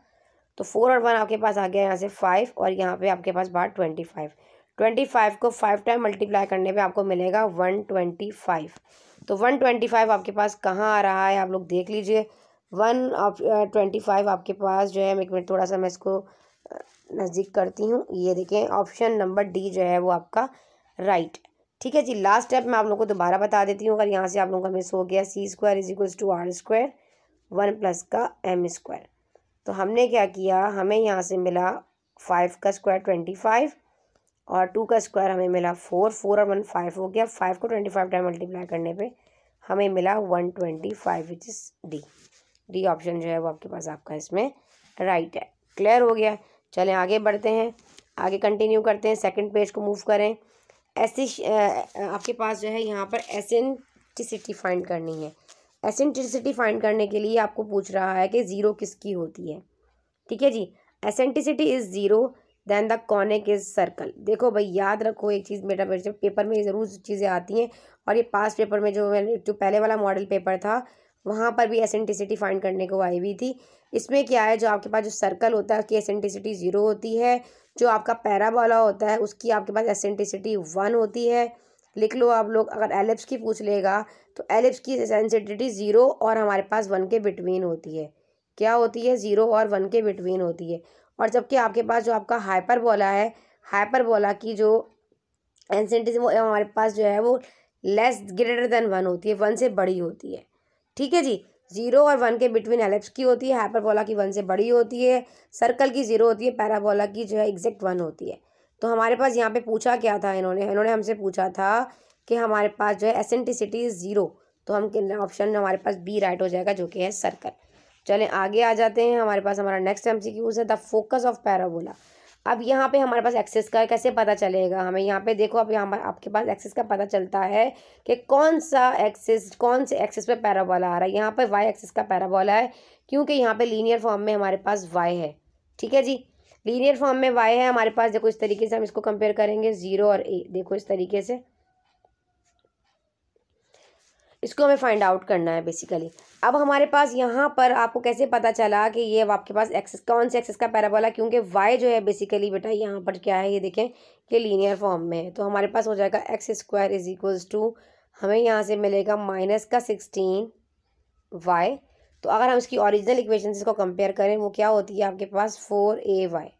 तो फोर और वन आपके पास आ गया यहाँ से फाइव और यहाँ पे आपके पास बाहर ट्वेंटी फाइव ट्वेंटी फाइव को फाइव टाइम मल्टीप्लाई करने पे आपको मिलेगा वन ट्वेंटी फाइव तो वन ट्वेंटी फाइव आपके पास कहाँ आ रहा है आप लोग देख लीजिए वन ऑफ ट्वेंटी फाइव आपके पास जो है एक मिनट थोड़ा सा मैं इसको नज़दीक करती हूँ ये देखें ऑप्शन नंबर डी जो है वो आपका राइट ठीक है जी लास्ट स्टेप मैं आप लोगों को दोबारा बता देती हूँ अगर यहाँ से आप लोगों का मिस हो गया c square is equals to R square one plus का एम स्क्वायर तो हमने क्या किया हमें यहाँ से मिला फाइव का स्क्वायर ट्वेंटी फाइव और टू का स्क्वायर हमें मिला फोर फोर और वन फाइव हो गया फाइव को ट्वेंटी फाइव टाइम मल्टीप्लाई करने पर हमें मिला one twenty five which is D D option जो है वो आपके पास आपका इसमें राइट है क्लियर हो गया चलें आगे बढ़ते हैं आगे कंटिन्यू करते हैं सेकंड पेज को मूव करें ऐसी आपके पास जो है यहाँ पर एसेंटिसिटी फाइंड करनी है एसेंटिसिटी फाइंड करने के लिए आपको पूछ रहा है कि ज़ीरो किसकी होती है ठीक है जी eccentricity is zero then the conic is circle देखो भाई याद रखो एक चीज़ मेरा पेपर में ज़रूर चीज़ें आती हैं और ये पास पेपर में जो मैंने जो पहले वाला मॉडल पेपर था वहाँ पर भी एसेंटिसिटी फाइंड करने को आई हुई थी इसमें क्या है जो आपके पास जो सर्कल होता है उसकी एसेंटिसिटी ज़ीरो होती है जो आपका पैराबोला होता है उसकी आपके पास एसेंटिसिटी वन होती है लिख लो आप लोग अगर एलिप्स की पूछ लेगा तो एलिप्स की एसेंसिटिटी ज़ीरो और हमारे पास वन के बिटवीन होती है क्या होती है ज़ीरो और वन के बिटवीन होती है और जबकि आपके पास जो आपका हाइपरबोला है हाइपरबोला की जो एसेंटिस वो हमारे पास जो है वो लेस ग्रेटर देन वन होती है वन से बड़ी होती है ठीक है जी जीरो और वन के बिटवीन एलेप्स की होती है हाइपरबोला की वन से बड़ी होती है सर्कल की जीरो होती है पैराबोला की जो है एग्जैक्ट वन होती है तो हमारे पास यहाँ पे पूछा क्या था इन्होंने इन्होंने हमसे पूछा था कि हमारे पास जो है एसेंटिसिटी ज़ीरो तो हम ऑप्शन हमारे पास बी राइट हो जाएगा जो कि है सर्कल चलें आगे आ जाते हैं हमारे पास हमारा नेक्स्ट एम सी क्यूज़ है द फोकस ऑफ पैराबोला अब यहाँ पे हमारे पास एक्सेस का कैसे पता चलेगा हमें यहाँ पे देखो अब यहाँ आपके पास एक्सेस का पता चलता है कि कौन सा एक्सेस कौन से एक्सेस पे पैराबोला आ रहा है यहाँ पे वाई एक्सेस का पैराबोला है क्योंकि यहाँ पे लीनियर फॉर्म में हमारे पास वाई है ठीक है जी लीनियर फॉर्म में वाई है हमारे पास देखो इस तरीके से हम इसको कंपेयर करेंगे ज़ीरो और ए देखो इस तरीके से इसको हमें फाइंड आउट करना है बेसिकली अब हमारे पास यहाँ पर आपको कैसे पता चला कि ये अब आपके पास एक्सेस कौन से एक्सेस का पैराबोला क्योंकि वाई जो है बेसिकली बेटा यहाँ पर क्या है ये देखें कि लीनियर फॉर्म में है तो हमारे पास हो जाएगा x square is equals to हमें यहाँ से मिलेगा माइनस का सिक्सटीन वाई तो अगर हम इसकी ओरिजिनल इक्वेशन से इसको कंपेयर करें वो क्या होती है आपके पास फोर ए वाई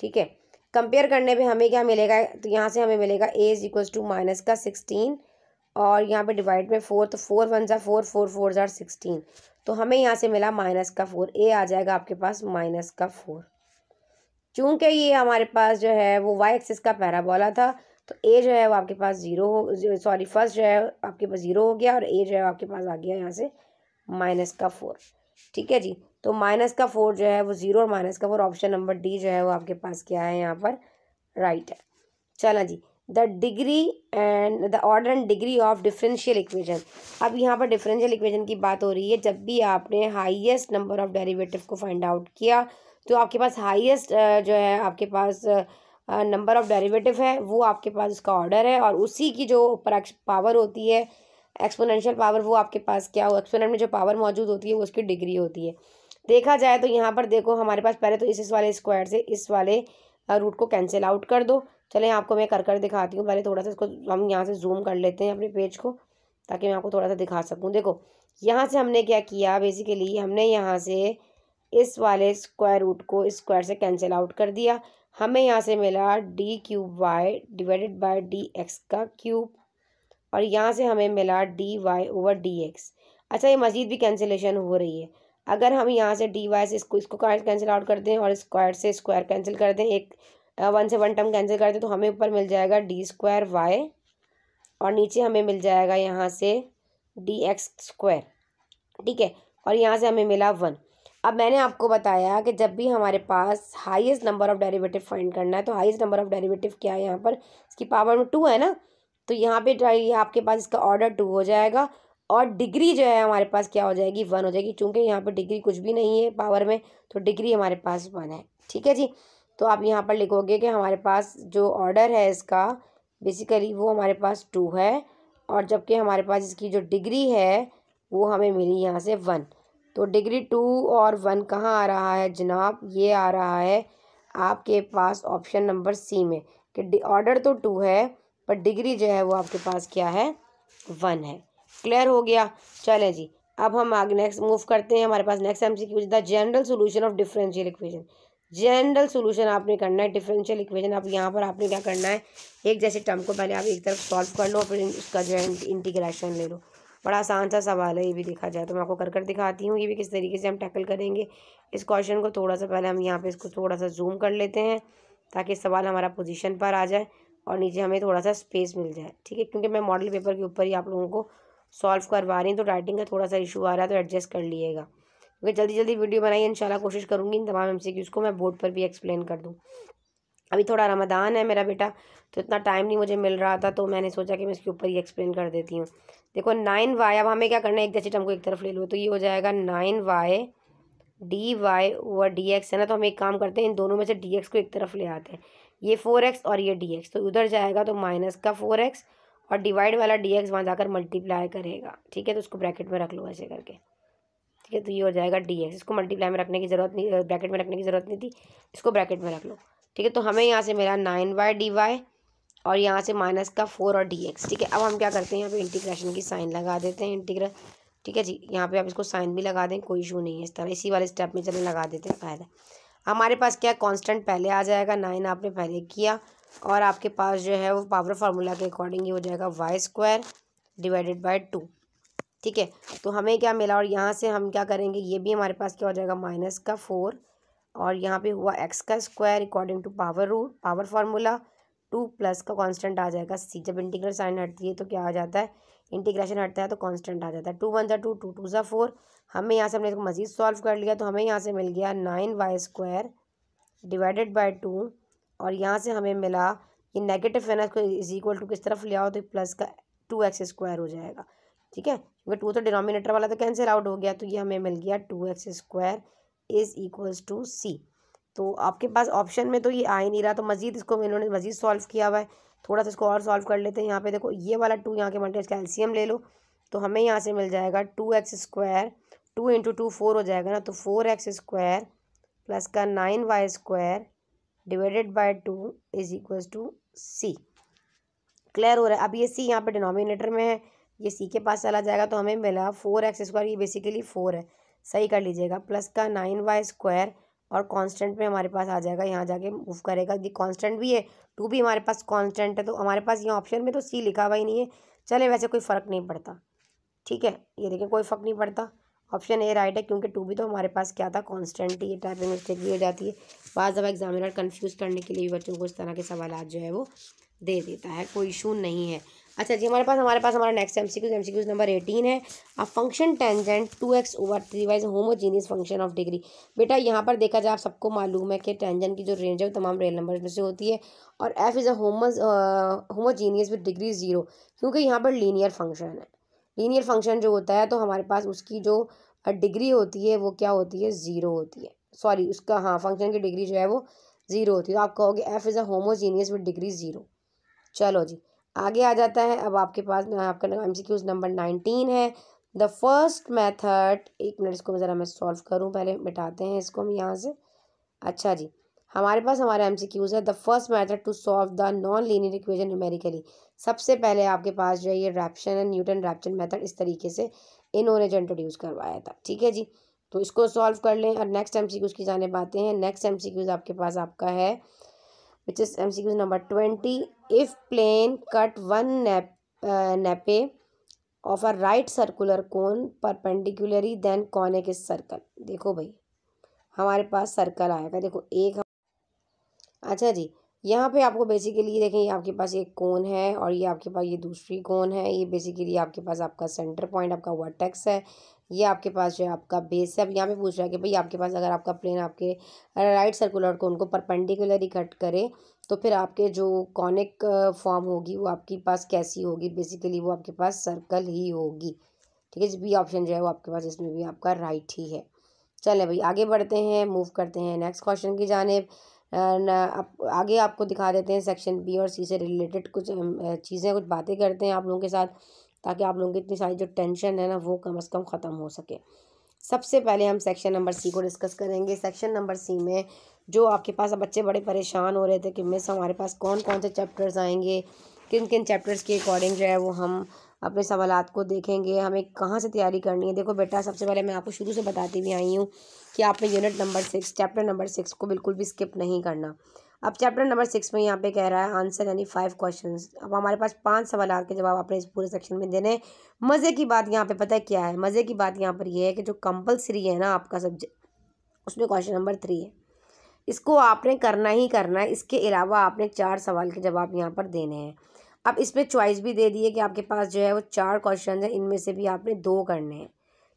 ठीक है कंपेयर करने पे हमें क्या मिलेगा तो यहाँ से हमें मिलेगा a is equals to minus का सिक्सटीन और यहाँ पे डिवाइड में फोर तो फोर वन ज़ा फोर फोर फोर ज़ार सिक्सटीन तो हमें यहाँ से मिला माइनस का फोर ए आ जाएगा आपके पास माइनस का फोर चूँकि ये हमारे पास जो है वो वाई एक्सिस का पैराबोला था तो ए जो है वो आपके पास ज़ीरो हो सॉरी फर्स्ट जो है आपके पास ज़ीरो हो गया और ए जो है आपके पास आ गया यहाँ से माइनस का फोर ठीक है जी तो माइनस का फोर जो है वो ज़ीरो और माइनस का फोर ऑप्शन नंबर डी जो है वो आपके पास क्या है यहाँ पर राइट है चला जी the degree and the order and degree of differential equation अब यहाँ पर डिफरेंशियल इक्वेशन की बात हो रही है जब भी आपने हाईएस्ट नंबर ऑफ डेरिवेटिव को फाइंड आउट किया तो आपके पास हाईएस्ट जो है आपके पास नंबर ऑफ डेरिवेटिव है वो आपके पास उसका ऑर्डर है और उसी की जो पावर होती है एक्सपोनेंशियल पावर वो आपके पास क्या हो एक्सपोनेंट में जो पावर मौजूद होती है वो उसकी डिग्री होती है देखा जाए तो यहाँ पर देखो हमारे पास पहले तो इस इस वाले स्क्वायर से इस वाले रूट को कैंसिल आउट कर दो चलें आपको मैं कर कर दिखाती हूँ पहले थोड़ा सा इसको हम यहाँ से जूम कर लेते हैं अपने पेज को ताकि मैं आपको थोड़ा सा दिखा सकूँ देखो यहाँ से हमने क्या किया बेसिकली हमने यहाँ से इस वाले स्क्वायर रूट को स्क्वायर से कैंसिल आउट कर दिया हमें यहाँ से मिला d cube y divided by d x का क्यूब और यहाँ से हमें मिला d Y over D x अच्छा ये मज़ीद भी कैंसिलेशन हो रही है अगर हम यहाँ से डी वाई से इसको इसको कैंसिल आउट कर दें और स्क्वायर से स्क्वायर कैंसिल कर दें एक वन से वन टर्म कैंसिल करते तो हमें ऊपर मिल जाएगा डी स्क्वायर वाई और नीचे हमें मिल जाएगा यहाँ से डी एक्स स्क्वायर ठीक है और यहाँ से हमें मिला वन अब मैंने आपको बताया कि जब भी हमारे पास highest number of derivative find करना है तो हाईएस्ट नंबर ऑफ़ डेरिवेटिव क्या है यहाँ पर इसकी पावर में टू है ना तो यहाँ पे आपके पास इसका ऑर्डर टू हो जाएगा और डिग्री जो है हमारे पास क्या हो जाएगी वन हो जाएगी चूँकि यहाँ पर डिग्री कुछ भी नहीं है पावर में तो डिग्री हमारे पास वन है ठीक है जी तो आप यहाँ पर लिखोगे कि हमारे पास जो ऑर्डर है इसका बेसिकली वो हमारे पास टू है और जबकि हमारे पास इसकी जो डिग्री है वो हमें मिली यहाँ से वन तो डिग्री टू और वन कहाँ आ रहा है जनाब ये आ रहा है आपके पास ऑप्शन नंबर सी में कि ऑर्डर तो टू है पर डिग्री जो है वो आपके पास क्या है वन है क्लियर हो गया चलें जी अब हम आगे नेक्स्ट मूव करते हैं हमारे पास next M C Q the general solution of differential equation general solution आपने करना है डिफरेंशियल इक्वेशन आप यहाँ पर आपने क्या करना है एक जैसे टर्म को पहले आप एक तरफ सॉल्व कर लो फिर उसका जो है इंटीग्रेशन ले लो बड़ा आसान सा सवाल है ये भी देखा जाए तो मैं आपको कर कर दिखाती हूँ ये भी किस तरीके से हम टैकल करेंगे इस क्वेश्चन को थोड़ा सा पहले हम यहाँ पे इसको थोड़ा सा जूम कर लेते हैं ताकि सवाल हमारा पोजीशन पर आ जाए और नीचे हमें थोड़ा सा स्पेस मिल जाए ठीक है क्योंकि मैं मॉडल पेपर के ऊपर ही आप लोगों को सॉल्व करवा रही हूँ तो राइटिंग का थोड़ा सा इशू आ रहा है तो एडजस्ट कर लीजिएगा अगर जल्दी जल्दी वीडियो बनाई इंशाल्लाह कोशिश करूँगी इन तमाम एम को मैं बोर्ड पर भी एक्सप्लेन कर दूँ अभी थोड़ा रमदान है मेरा बेटा तो इतना टाइम नहीं मुझे मिल रहा था तो मैंने सोचा कि मैं इसके ऊपर ही एक्सप्लेन कर देती हूँ देखो नाइन वाई अब हमें क्या करना है एक जैसे टर्म को एक तरफ ले लो तो ये हो जाएगा nine y d Y over D x है ना तो हम एक काम करते हैं इन दोनों में से डी एक्स को एक तरफ ले आते हैं ये फोर एक्स और ये डी एक्स तो उधर जाएगा तो माइनस का फोर एक्स और डिवाइड वाला डी एक्स वहाँ जाकर मल्टीप्लाई करेगा ठीक है तो उसको ब्रैकेट में रख लो ऐसे करके ठीक है तो ये हो जाएगा डी एक्स इसको मल्टीप्लाई में रखने की ज़रूरत नहीं ब्रैकेट में रखने की ज़रूरत नहीं थी इसको ब्रैकेट में रख लो ठीक है तो हमें यहाँ से मिला नाइन वाई डी वाई और यहाँ से माइनस का फोर और डी एक्स ठीक है अब हम क्या करते हैं यहाँ पे इंटीग्रेशन की साइन लगा देते हैं इंटीग्र ठीक है जी यहाँ पे आप इसको साइन भी लगा दें कोई इशू नहीं है इस तरह इसी वाले स्टेप में चले लगा देते हैं फायदा हमारे पास क्या कॉन्स्टेंट पहले आ जाएगा नाइन आपने पहले किया और आपके पास जो है वो पावर फार्मूला के अकॉर्डिंग ही हो जाएगा y square divided by two ठीक है तो हमें क्या मिला और यहाँ से हम क्या करेंगे ये भी हमारे पास क्या हो जाएगा माइनस का फोर और यहाँ पे हुआ एक्स का square according to power rule power formula two plus का कांस्टेंट आ जाएगा सी जब इंटीग्रल साइन हटती है तो क्या आ जाता है इंटीग्रेशन हटता है तो कांस्टेंट आ जाता है टू वन ज़ा टू टू टू ज़ा फोर हमें यहाँ से हमने इसको मज़ीद सॉल्व कर लिया तो हमें यहाँ से मिल गया nine y square divided by two और यहाँ से हमें मिला ये नेगेटिव है ना इसको इज इक्वल टू किस तरफ ले आओ तो प्लस का टू एक्स स्क्वायर हो जाएगा ठीक है क्योंकि टू तो डिनोमिनेटर वाला तो कैंसिल आउट हो गया तो ये हमें मिल गया two x square is equals to c तो आपके पास ऑप्शन में तो ये आ ही नहीं रहा तो मजीद इसको इन्होंने मजीद सॉल्व किया हुआ है थोड़ा सा इसको और सॉल्व कर लेते हैं यहाँ पे देखो ये वाला टू यहाँ के मल्टी कैल्शियम ले लो तो हमें यहाँ से मिल जाएगा two x square two into two four हो जाएगा ना तो फोर एक्स स्क्वायर प्लस का nine y square divided by two is equal to c clear हो रहा है अब ये सी यहाँ पे डिनोमिनेटर में है ये सी के पास चला जाएगा तो हमें मिला फोर एक्स स्क्वायर ये बेसिकली फोर है सही कर लीजिएगा प्लस का नाइन वाई स्क्वायर और कांस्टेंट में हमारे पास आ जाएगा यहाँ जाके मूव करेगा ये कांस्टेंट भी है टू भी हमारे पास कांस्टेंट है तो हमारे पास ये ऑप्शन में तो सी लिखा हुआ ही नहीं है चले वैसे कोई फ़र्क नहीं पड़ता ठीक है ये देखिए कोई फ़र्क नहीं पड़ता ऑप्शन ए राइट है क्योंकि टू भी तो हमारे पास क्या था कॉन्स्टेंट ये टाइपिंग मिस्टेक भी हो जाती है बाद जब एग्जामिनर कन्फ्यूज़ करने के लिए भी बच्चों को इस तरह के सवाल जो है वो दे देता है कोई इशू नहीं है अच्छा जी हमारे पास हमारे पास हमारा next M C Qs M C Qs number eighteen है a function tangent to x over three y is homogeneous function of degree बेटा यहाँ पर देखा जाए आप सबको मालूम है कि टेंजेंट की जो रेंज है वो तमाम रियल नंबर में से होती है और f is a homogeneous with degree zero क्योंकि यहाँ पर लीनियर फंक्शन है लीनियर फंक्शन जो होता है तो हमारे पास उसकी जो डिग्री होती है वो क्या होती है ज़ीरो होती है सॉरी उसका हाँ फंक्शन की डिग्री जो है वो ज़ीरो होती है तो आप कहोगे f is a homogeneous with degree zero चलो जी आगे आ जाता है अब आपके पास आपका M C Qs number nineteen है द फर्स्ट मैथड एक मिनट इसको ज़रा मैं सॉल्व करूँ पहले मिटाते हैं इसको हम यहाँ से अच्छा जी हमारे पास हमारा एम सी क्यूज़ है the first method to solve the non linear equation numerically सबसे पहले आपके पास जो है ये Raphson and Newton Raphson method इस तरीके से इन्होंने जो इंट्रोड्यूस करवाया था ठीक है जी तो इसको सॉल्व कर लें और नेक्स्ट एम सी क्यूज़ की जाने पाते हैं नेक्स्ट एम सी क्यूज़ आपके पास आपका है which is MCQ number 20. If plane cut one nap, uh, nape of a right circular cone perpendicularly then conic देखो भाई हमारे पास सर्कल आएगा देखो एक अच्छा जी यहाँ पे आपको बेसिकली देखें ये आपके पास एक कोन है और ये आपके पास ये दूसरी कोन है ये बेसिकली आपके पास आपका सेंटर पॉइंट आपका वर्टेक्स है ये आपके पास जो है आपका बेस है अब यहाँ पे पूछ रहा है कि भाई आपके पास अगर आपका प्लेन आपके राइट सर्कुलर को उनको परपेंडिकुलरली कट करे तो फिर आपके जो कॉनिक फॉर्म होगी वो आपके पास कैसी होगी बेसिकली वो आपके पास सर्कल ही होगी ठीक है बी ऑप्शन जो है वो आपके पास इसमें भी आपका राइट ही है चले भाई आगे बढ़ते हैं मूव करते हैं नेक्स्ट क्वेश्चन की जानेब आप, आगे आपको दिखा देते हैं सेक्शन बी और सी से रिलेटेड कुछ चीज़ें कुछ बातें करते हैं आप लोगों के साथ ताकि आप लोगों की इतनी सारी जो टेंशन है ना वो कम अज़ कम ख़त्म हो सके सबसे पहले हम सेक्शन नंबर सी को डिस्कस करेंगे सेक्शन नंबर सी में जो आपके पास बच्चे बड़े परेशान हो रहे थे कि मिस हमारे पास कौन कौन से चैप्टर्स आएंगे किन किन चैप्टर्स के अकॉर्डिंग जो है वो हम अपने सवाल को देखेंगे हमें कहाँ से तैयारी करनी है देखो बेटा सबसे पहले मैं आपको शुरू से बताती भी आई हूँ कि आपने unit number six chapter number six को बिल्कुल भी स्किप नहीं करना अब चैप्टर नंबर सिक्स में यहाँ पे कह रहा है आंसर यानी फाइव क्वेश्चन अब हमारे पास पांच सवाल के जवाब आपने इस पूरे सेक्शन में देने मज़े की बात यहाँ पे पता है क्या है मज़े की बात यहाँ पर यह है कि जो कंपलसरी है ना आपका सब्जेक्ट उसमें क्वेश्चन नंबर थ्री है इसको आपने करना ही करना है इसके अलावा आपने चार सवाल के जवाब यहाँ पर देने हैं अब इस पर चॉइस भी दे दिए कि आपके पास जो है वो चार क्वेश्चन हैं इनमें से भी आपने दो करने हैं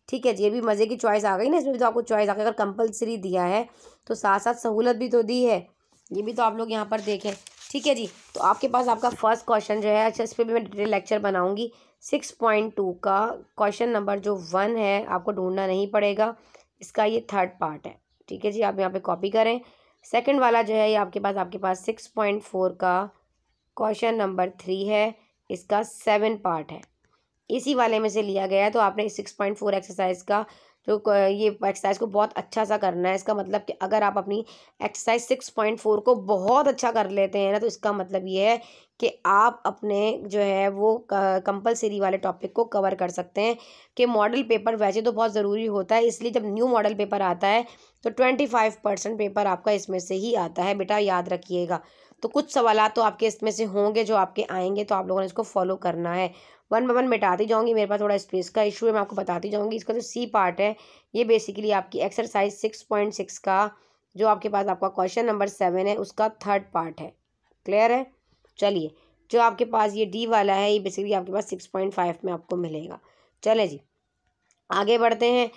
ठीक है जी ये भी मज़े की चॉइस आ गई ना इसमें भी तो आपको चॉइस आ गई अगर कंपलसरी दिया है तो साथ साथ सहूलत भी तो दी है ये भी तो आप लोग यहाँ पर देखें ठीक है जी तो आपके पास आपका फर्स्ट क्वेश्चन जो है अच्छा इस पर भी मैं डिटेल लेक्चर बनाऊँगी सिक्स पॉइंट टू का क्वेश्चन नंबर जो वन है आपको ढूंढना नहीं पड़ेगा इसका ये थर्ड पार्ट है ठीक है जी आप यहाँ पे कॉपी करें सेकंड वाला जो है ये आपके पास आपके पास सिक्स पॉइंट फोर का क्वेश्चन नंबर थ्री है इसका सेवन पार्ट है इसी वाले में से लिया गया है तो आपने सिक्स पॉइंट फोर एक्सरसाइज का जो तो ये एक्सरसाइज को बहुत अच्छा सा करना है इसका मतलब कि अगर आप अपनी एक्सरसाइज सिक्स पॉइंट फोर को बहुत अच्छा कर लेते हैं ना तो इसका मतलब ये है कि आप अपने जो है वो कंपलसरी वाले टॉपिक को कवर कर सकते हैं कि मॉडल पेपर वैसे तो बहुत ज़रूरी होता है इसलिए जब न्यू मॉडल पेपर आता है तो ट्वेंटी फाइव परसेंट पेपर आपका इसमें से ही आता है बेटा याद रखिएगा तो कुछ सवाल तो आपके इसमें से होंगे जो आपके आएंगे तो आप लोगों ने इसको फॉलो करना है वन बाई वन मिटाती जाऊँगी मेरे पास थोड़ा स्पेस का इशू है मैं आपको बताती जाऊँगी इसका जो सी पार्ट है ये बेसिकली आपकी एक्सरसाइज सिक्स पॉइंट सिक्स का जो आपके पास आपका क्वेश्चन नंबर सेवन है उसका थर्ड पार्ट है क्लियर है चलिए जो आपके पास ये डी वाला है ये बेसिकली आपके पास सिक्स पॉइंट फाइव में आपको मिलेगा चले जी आगे बढ़ते हैं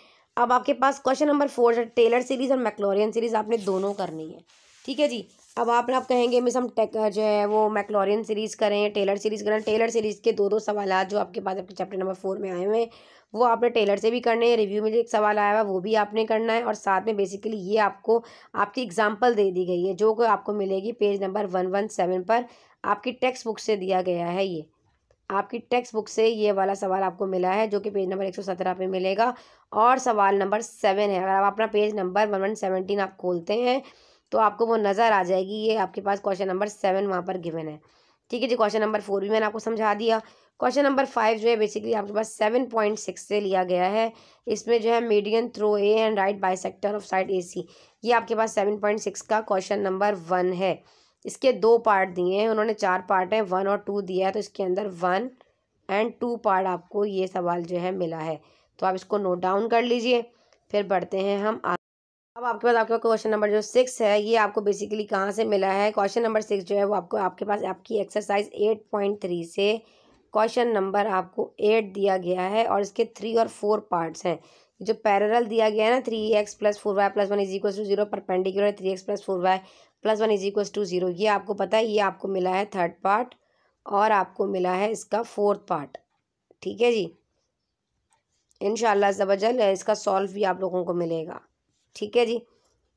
अब आपके पास question number four Taylor series और मैक्लोरियन सीरीज़ आपने दोनों करनी है ठीक है जी अब आप लोग कहेंगे मिस हम टेक जो है वो मैकलोरियन सीरीज़ करें टेलर सीरीज़ करें टेलर सीरीज़ के दो दो सवाल जो आपके पास आपके चैप्टर नंबर फोर में आए हुए हैं वो आपने टेलर से भी करने हैं रिव्यू में जो एक सवाल आया हुआ वो भी आपने करना है और साथ में बेसिकली ये आपको आपकी एग्जाम्पल दे दी गई है जो कि आपको मिलेगी page number one one seven पर आपकी टेक्स्ट बुक से दिया गया है ये आपकी टेक्स्ट बुक से ये वाला सवाल आपको मिला है जो कि पेज नंबर एक सौ सत्रह पर मिलेगा और सवाल नंबर सेवन है अगर आप अपना page number one one seventeen आप खोलते हैं तो आपको वो नज़र आ जाएगी ये आपके पास क्वेश्चन नंबर सेवन वहाँ पर गिवन है ठीक है जी क्वेश्चन नंबर फोर भी मैंने आपको समझा दिया क्वेश्चन नंबर फाइव जो है बेसिकली आपके पास सेवन पॉइंट सिक्स से लिया गया है इसमें जो है median through A and right bisector of side A C ये आपके पास सेवन पॉइंट सिक्स का क्वेश्चन नंबर वन है इसके दो पार्ट दिए हैं उन्होंने चार पार्ट हैं वन और टू दिया है तो इसके अंदर वन एंड टू पार्ट आपको ये सवाल जो है मिला है तो आप इसको नोट डाउन कर लीजिए फिर बढ़ते हैं हम अब आपके पास आपके क्वेश्चन नंबर जो सिक्स है ये आपको बेसिकली कहाँ से मिला है क्वेश्चन नंबर सिक्स जो है वो आपको आपके पास आपकी एक्सरसाइज एट पॉइंट थ्री से क्वेश्चन नंबर आपको एट दिया गया है और इसके थ्री और फोर पार्ट्स हैं जो पैरल दिया गया है ना three x plus four y plus one is equal to zero perpendicular three x plus four y plus one is equal to zero ये आपको पता है ये आपको मिला है थर्ड पार्ट और आपको मिला है इसका फोर्थ पार्ट ठीक है जी इन शाला इसका सॉल्व भी आप लोगों को मिलेगा ठीक है जी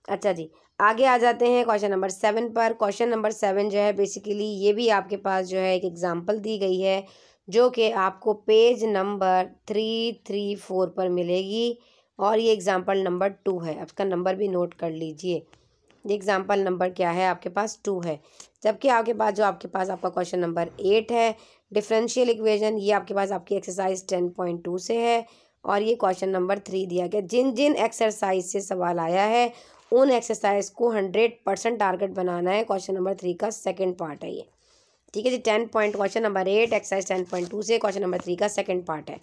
अच्छा जी आगे आ जाते हैं क्वेश्चन नंबर सेवन पर क्वेश्चन नंबर सेवन जो है बेसिकली ये भी आपके पास जो है एक एग्ज़ाम्पल दी गई है जो कि आपको page number three three four पर मिलेगी और ये एग्ज़ाम्पल नंबर टू है आपका नंबर भी नोट कर लीजिए ये एग्ज़ाम्पल नंबर क्या है आपके पास टू है जबकि आपके पास जो आपके पास आपका क्वेश्चन नंबर एट है डिफरेंशियल इक्वेजन ये आपके पास आपकी एक्सरसाइज टेन पॉइंट टू से है और ये क्वेश्चन नंबर थ्री दिया गया जिन जिन एक्सरसाइज से सवाल आया है उन एक्सरसाइज को हंड्रेड परसेंट टारगेट बनाना है क्वेश्चन नंबर थ्री का सेकेंड पार्ट है ये ठीक है जी ten point question number eight exercise ten point two से क्वेश्चन नंबर थ्री का सेकेंड पार्ट है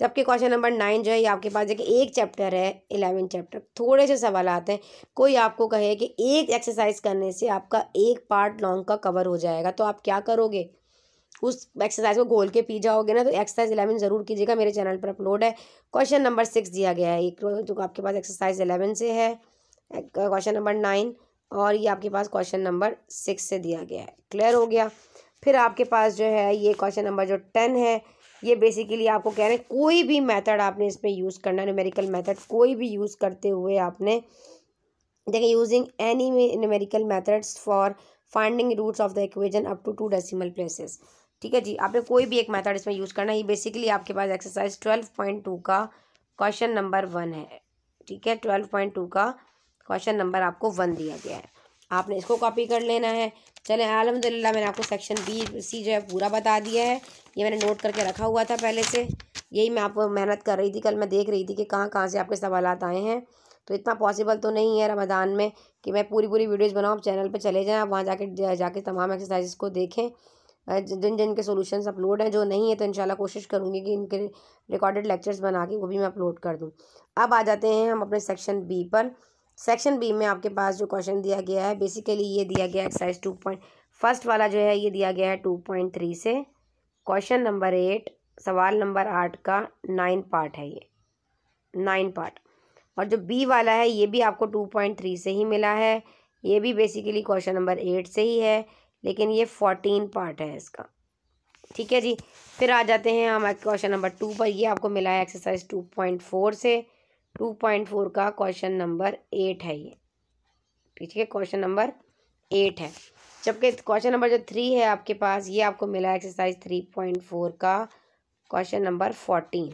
जबकि क्वेश्चन नंबर नाइन जो है ये आपके पास देखिए एक चैप्टर है इलेवन चैप्टर थोड़े से सवाल आते हैं कोई आपको कहे कि एक एक्सरसाइज करने से आपका एक पार्ट लॉन्ग का कवर हो जाएगा तो आप क्या करोगे उस एक्सरसाइज को घोल के पी जाओगे ना तो एक्सरसाइज इलेवन ज़रूर कीजिएगा मेरे चैनल पर अपलोड है क्वेश्चन नंबर सिक्स दिया गया है एक जो आपके पास एक्सरसाइज इलेवन से है क्वेश्चन नंबर नाइन और ये आपके पास क्वेश्चन नंबर सिक्स से दिया गया है क्लियर हो गया फिर आपके पास जो है ये क्वेश्चन नंबर जो टेन है ये बेसिकली आपको कह रहे हैं कोई भी मेथड आपने इसमें यूज़ करना न्यूमेरिकल मेथड कोई भी यूज़ करते हुए आपने देखिए using any numerical methods for finding roots of the equation up to two decimal places ठीक है जी आपने कोई भी एक मेथड इसमें यूज़ करना है ये बेसिकली आपके पास एक्सरसाइज ट्वेल्व पॉइंट टू का क्वेश्चन नंबर वन है ठीक है ट्वेल्व पॉइंट टू का क्वेश्चन नंबर आपको वन दिया गया है आपने इसको कॉपी कर लेना है चले अलहमदिल्ला मैंने आपको सेक्शन बी सी जो है पूरा बता दिया है ये मैंने नोट करके रखा हुआ था पहले से यही मैं आपको मेहनत कर रही थी कल मैं देख रही थी कि कहाँ कहाँ से आपके सवाल आए हैं तो इतना पॉसिबल तो नहीं है रमदान में कि मैं पूरी पूरी वीडियोज़ बनाऊँ चैनल पर चले जाएँ आप वहाँ जाके जाके तमाम एक्सरसाइज को देखें जिन जिन के अपलोड हैं जो नहीं है तो इनशाला कोशिश करूँगी कि इनके रिकॉर्डेड लेक्चर्स बना के वो भी मैं अपलोड कर दूँ अब आ जाते हैं हम अपने सेक्शन बी पर सेक्शन बी में आपके पास जो क्वेश्चन दिया गया है बेसिकली ये दिया गया एक्सरसाइज टू पॉइंट फर्स्ट वाला जो है ये दिया गया है टू पॉइंट थ्री से क्वेश्चन नंबर एट सवाल नंबर आठ का नाइन पार्ट है ये नाइन पार्ट और जो बी वाला है ये भी आपको टू पॉइंट थ्री से ही मिला है ये भी बेसिकली क्वेश्चन नंबर एट से ही है लेकिन ये फोर्टीन पार्ट है इसका ठीक है जी फिर आ जाते हैं हम क्वेश्चन नंबर टू पर ये आपको मिला है एक्सरसाइज टू पॉइंट फोर से टू पॉइंट फोर का क्वेश्चन नंबर एट है ये ठीक है क्वेश्चन नंबर एट है जबकि क्वेश्चन नंबर जो थ्री है आपके पास ये आपको मिला है एक्सरसाइज थ्री पॉइंट फोर का क्वेश्चन नंबर फोर्टीन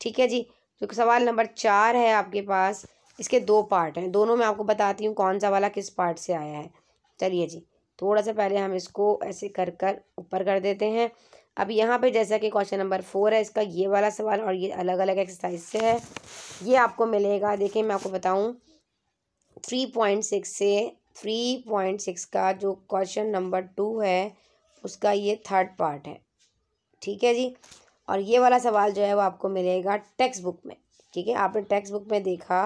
ठीक है जी जो सवाल नंबर चार है आपके पास इसके दो पार्ट हैं दोनों में आपको बताती हूँ कौन सा वाला किस पार्ट से आया है चलिए जी थोड़ा सा पहले हम इसको ऐसे कर कर ऊपर कर देते हैं अब यहाँ पे जैसा कि क्वेश्चन नंबर फोर है इसका ये वाला सवाल और ये अलग अलग एक्सरसाइज से है ये आपको मिलेगा देखिए मैं आपको बताऊँ थ्री पॉइंट सिक्स से थ्री पॉइंट सिक्स का जो क्वेश्चन नंबर टू है उसका ये थर्ड पार्ट है ठीक है जी और ये वाला सवाल जो है वो आपको मिलेगा टेक्स्ट बुक में ठीक है आपने टेक्स्ट बुक में देखा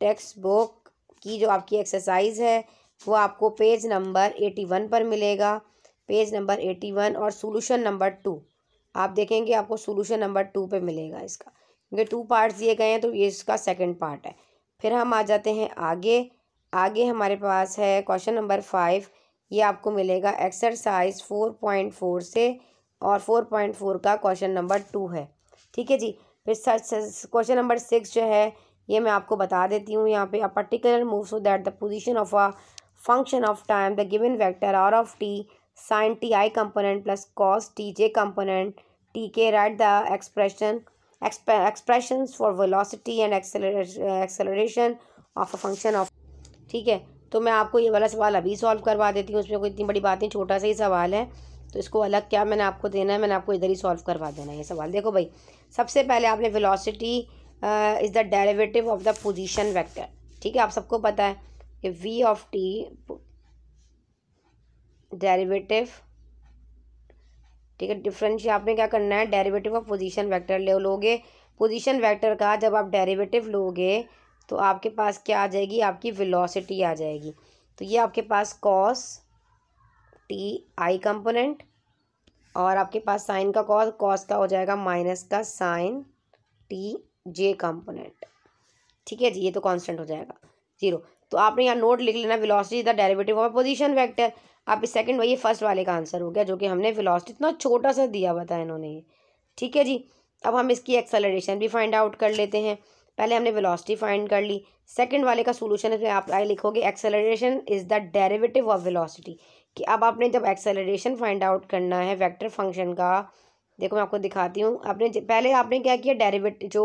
टेक्स्ट बुक की जो आपकी एक्सरसाइज है वो आपको पेज नंबर एटी वन पर मिलेगा पेज नंबर एटी वन और सोलूशन नंबर टू आप देखेंगे आपको सोलूशन नंबर टू पे मिलेगा इसका क्योंकि टू पार्ट्स दिए गए हैं तो ये इसका सेकंड पार्ट है फिर हम आ जाते हैं आगे आगे हमारे पास है क्वेश्चन नंबर फाइव ये आपको मिलेगा एक्सरसाइज फोर पॉइंट फोर से और फोर पॉइंट फोर का क्वेश्चन नंबर टू है ठीक है जी फिर क्वेश्चन नंबर सिक्स जो है ये मैं आपको बता देती हूँ यहाँ पे a particular move so that the position of a function of time the given vector r of t sin ti component plus cos tj component tk write the expression exp expressions for velocity and acceleration acceleration of a function of ठीक है तो मैं आपको ये वाला सवाल अभी सॉल्व करवा देती हूँ उसमें कोई इतनी बड़ी बात नहीं छोटा सा ही सवाल है तो इसको अलग क्या मैंने आपको देना है मैंने आपको इधर ही सॉल्व करवा देना है ये सवाल देखो भाई सबसे पहले आपने velocity is the derivative of the position vector ठीक है आप सबको पता है if v of t derivative ठीक है डिफरेंशियल आपने क्या करना है डेरिवेटिव ऑफ पोजिशन वैक्टर ले लोगे पोजिशन वैक्टर का जब आप डेरिवेटिव लोगे तो आपके पास क्या आ जाएगी आपकी विलोसिटी आ जाएगी तो ये आपके पास कॉस टी आई कंपोनेंट और आपके पास साइन का कॉस कॉस का हो जाएगा माइनस का साइन टी जे कंपोनेंट ठीक है जी ये तो कांस्टेंट हो जाएगा ज़ीरो तो आपने यहाँ नोट लिख लेना velocity is the derivative of position vector आप इस सेकंड वही फर्स्ट वाले का आंसर हो गया जो कि हमने फिलोसिटी इतना छोटा सा दिया हुआ था इन्होंने ठीक है जी अब हम इसकी एक्सेलरेशन भी फाइंड आउट कर लेते हैं पहले हमने वेलोसिटी फाइंड कर ली सेकंड वाले का सोलूशन इसमें आप आए लिखोगे acceleration is the derivative of velocity कि अब आपने जब एक्सेलरेशन फाइंड आउट करना है वेक्टर फंक्शन का देखो मैं आपको दिखाती हूँ आपने पहले आपने क्या किया डेरिवेटिव जो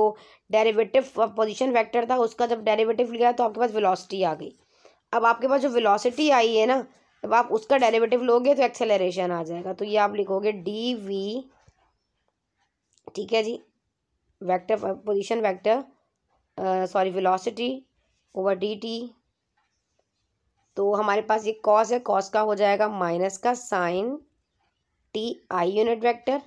डेरिवेटिव पोजीशन वेक्टर था उसका जब डेरिवेटिव लिया तो आपके पास वेलोसिटी आ गई अब आपके पास जो वेलोसिटी आई है ना जब आप उसका डेरिवेटिव लोगे तो एक्सेलरेशन आ जाएगा तो ये आप लिखोगे डी वी ठीक है जी vector position vector sorry velocity over d t तो हमारे पास ये कॉस है कॉस का हो जाएगा माइनस का sine t i unit vector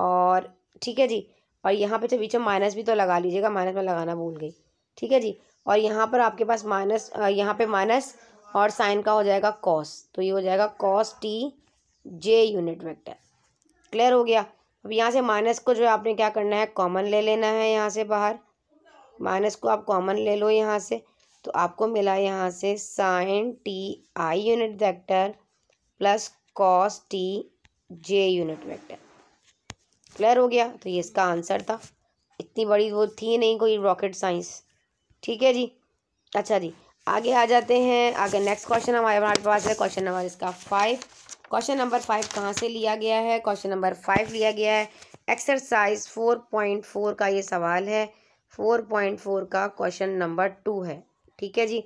और ठीक है जी और यहाँ पे तो बीच में माइनस भी तो लगा लीजिएगा माइनस में लगाना भूल गई ठीक है जी और यहाँ पर आपके पास माइनस यहाँ पे माइनस और साइन का हो जाएगा कॉस तो ये हो जाएगा cos t j unit vector clear हो गया अब यहाँ से माइनस को जो है आपने क्या करना है कॉमन ले लेना है यहाँ से बाहर माइनस को आप कॉमन ले लो यहाँ से तो आपको मिला यहाँ से sine t i unit vector plus cos t j unit vector clear हो गया तो ये इसका आंसर था इतनी बड़ी वो थी नहीं कोई रॉकेट साइंस ठीक है जी अच्छा जी आगे आ जाते हैं आगे नेक्स्ट क्वेश्चन हमारे हमारे पास है क्वेश्चन नंबर इसका फाइव क्वेश्चन नंबर फाइव कहाँ से लिया गया है क्वेश्चन नंबर फाइव लिया गया है एक्सरसाइज फोर पॉइंट फोर का ये सवाल है फोर पॉइंट फोर का क्वेश्चन नंबर टू है ठीक है जी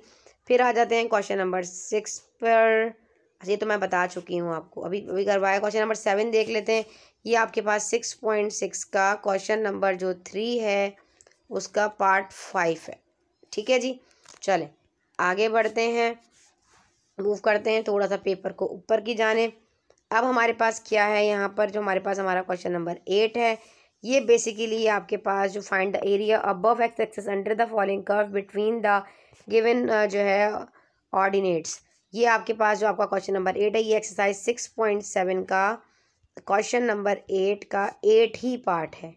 फिर आ जाते हैं क्वेश्चन नंबर सिक्स पर अच्छा, ये तो मैं बता चुकी हूँ आपको अभी अभी करवाया क्वेश्चन नंबर सेवन देख लेते हैं ये आपके पास सिक्स पॉइंट सिक्स का क्वेश्चन नंबर जो थ्री है उसका पार्ट फाइव है ठीक है जी चले आगे बढ़ते हैं मूव करते हैं थोड़ा सा पेपर को ऊपर की जाने अब हमारे पास क्या है यहाँ पर जो हमारे पास हमारा क्वेश्चन नंबर एट है ये बेसिकली आपके पास जो find the area above x axis under the following curve between the given जो है ऑर्डिनेट्स ये आपके पास जो आपका क्वेश्चन नंबर एट है ये एक्सरसाइज सिक्स पॉइंट सेवन का क्वेश्चन नंबर एट का एट ही पार्ट है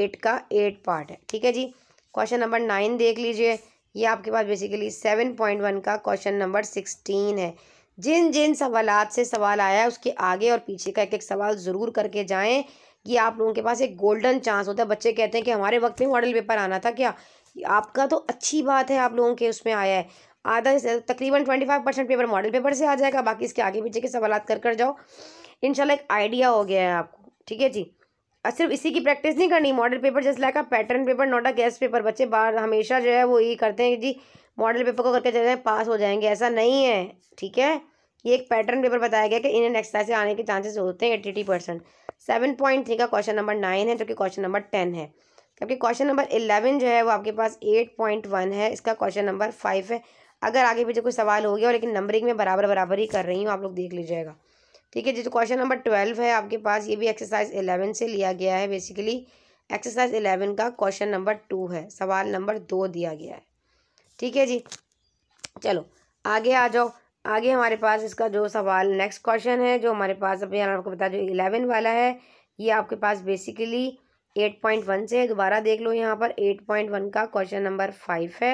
एट का एट पार्ट है ठीक है जी क्वेश्चन नंबर नाइन देख लीजिए ये आपके पास बेसिकली सेवन पॉइंट वन का क्वेश्चन नंबर सिक्सटीन है जिन जिन सवालत से सवाल आया है उसके आगे और पीछे का एक एक सवाल ज़रूर करके जाएं कि आप लोगों के पास एक गोल्डन चांस होता है बच्चे कहते हैं कि हमारे वक्त में मॉडल पेपर आना था क्या आपका तो अच्छी बात है आप लोगों के उसमें आया है आधा तकरीबन twenty five percent paper model paper से आ जाएगा बाकी इसके आगे पीछे के सवाल कर कर जाओ इनशाला एक आइडिया हो गया है आपको ठीक है जी और सिर्फ इसी की प्रैक्टिस नहीं करनी मॉडल पेपर जैसे like pattern paper not a guess paper बच्चे बाहर हमेशा जो है वो यही करते हैं कि जी मॉडल पेपर को करके जैसे पास हो जाएंगे ऐसा नहीं है ठीक है ये एक पैटर्न पेपर बताया गया कि इन नेक्स्ट एक्सरसाइज से आने के चांसेस होते हैं eighty percent seven point three का क्वेश्चन नंबर नाइन है जो कि क्वेश्चन नंबर टेन है जबकि क्वेश्चन नंबर इलेवन जो है वो आपके पास एट पॉइंट वन है इसका क्वेश्चन नंबर फाइव है अगर आगे पीछे कोई सवाल हो गया और लेकिन नंबरिंग में बराबर बराबर ही कर रही हूँ आप लोग देख लीजिएगा ठीक है जी जो क्वेश्चन नंबर ट्वेल्व है आपके पास ये भी एक्सरसाइज एलेवन से लिया गया है बेसिकली एक्सरसाइज एलेवन का क्वेश्चन नंबर टू है सवाल नंबर दो दिया गया है ठीक है जी चलो आगे आ जाओ आगे हमारे पास इसका जो सवाल नेक्स्ट क्वेश्चन है जो हमारे पास अभी आपको बता जो इलेवन वाला है ये आपके पास बेसिकली एट पॉइंट वन से दोबारा देख लो यहाँ पर एट पॉइंट वन का क्वेश्चन नंबर फाइव है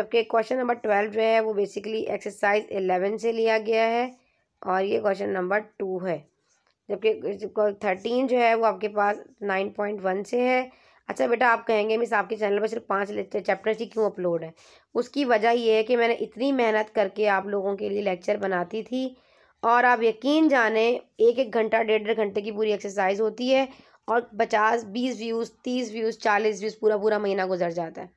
जबकि क्वेश्चन नंबर ट्वेल्व जो है वो बेसिकली एक्सरसाइज एलेवन से लिया गया है और ये क्वेश्चन नंबर टू है जबकि थर्टीन जो है वो आपके पास नाइन पॉइंट वन से है अच्छा बेटा आप कहेंगे मिस आपके चैनल पर सिर्फ पाँच चैप्टर्स ही क्यों अपलोड है उसकी वजह ये है कि मैंने इतनी मेहनत करके आप लोगों के लिए लेक्चर बनाती थी और आप यकीन जाने एक एक घंटा डेढ़ डेढ़ घंटे की पूरी एक्सरसाइज होती है और पचास बीस व्यूज़ तीस व्यूज़ चालीस व्यूज़ पूरा पूरा महीना गुजर जाता है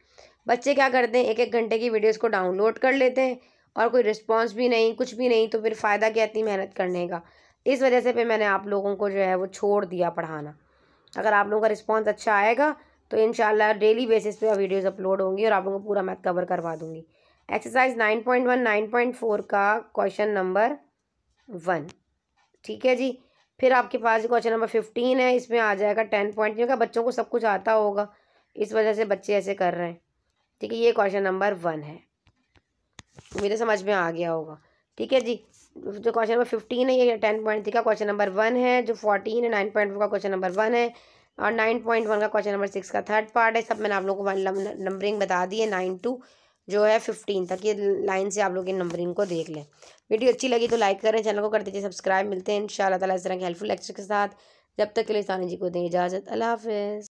बच्चे क्या करते हैं एक एक घंटे की वीडियोज़ को डाउनलोड कर लेते हैं और कोई रिस्पॉन्स भी नहीं कुछ भी नहीं तो फिर फ़ायदा क्या इतनी मेहनत करने का इस वजह से फिर मैंने आप लोगों को जो है वो छोड़ दिया पढ़ाना अगर आप लोगों का रिस्पॉन्स अच्छा आएगा तो इन डेली बेसिस पे वीडियोज़ अपलोड होंगी और आप लोगों को पूरा मैथ कवर करवा दूँगी exercise nine point one nine point four का क्वेश्चन नंबर वन ठीक है जी फिर आपके पास क्वेश्चन नंबर फिफ्टीन है इसमें आ जाएगा टेन पॉइंट क्योंकि बच्चों को सब कुछ आता होगा इस वजह से बच्चे ऐसे कर रहे हैं ठीक है ये क्वेश्चन नंबर वन है मेरे समझ में आ गया होगा ठीक है जी जो क्वेश्चन नंबर फिफ्टीन है ये टेन पॉइंट थ्री का क्वेश्चन नंबर वन है जो फोर्टीन है नाइन पॉइंट फोर का क्वेश्चन नंबर वन है और नाइन पॉइंट वन का क्वेश्चन नंबर सिक्स का थर्ड पार्ट है सब मैंने आप लोगों को नंबरिंग बता दी है नाइन टू जो है फिफ्टीन तक ये लाइन से आप लोग इन नंबरिंग को देख लें वीडियो अच्छी लगी तो लाइक करें चैनल को कर दीजिए सब्सक्राइब मिलते हैं इन शाला इस तरह के हेल्पफुल लेक्चर के साथ जब तक के लिए सानी जी को दें इजाज़त अल्लाह हाफिज़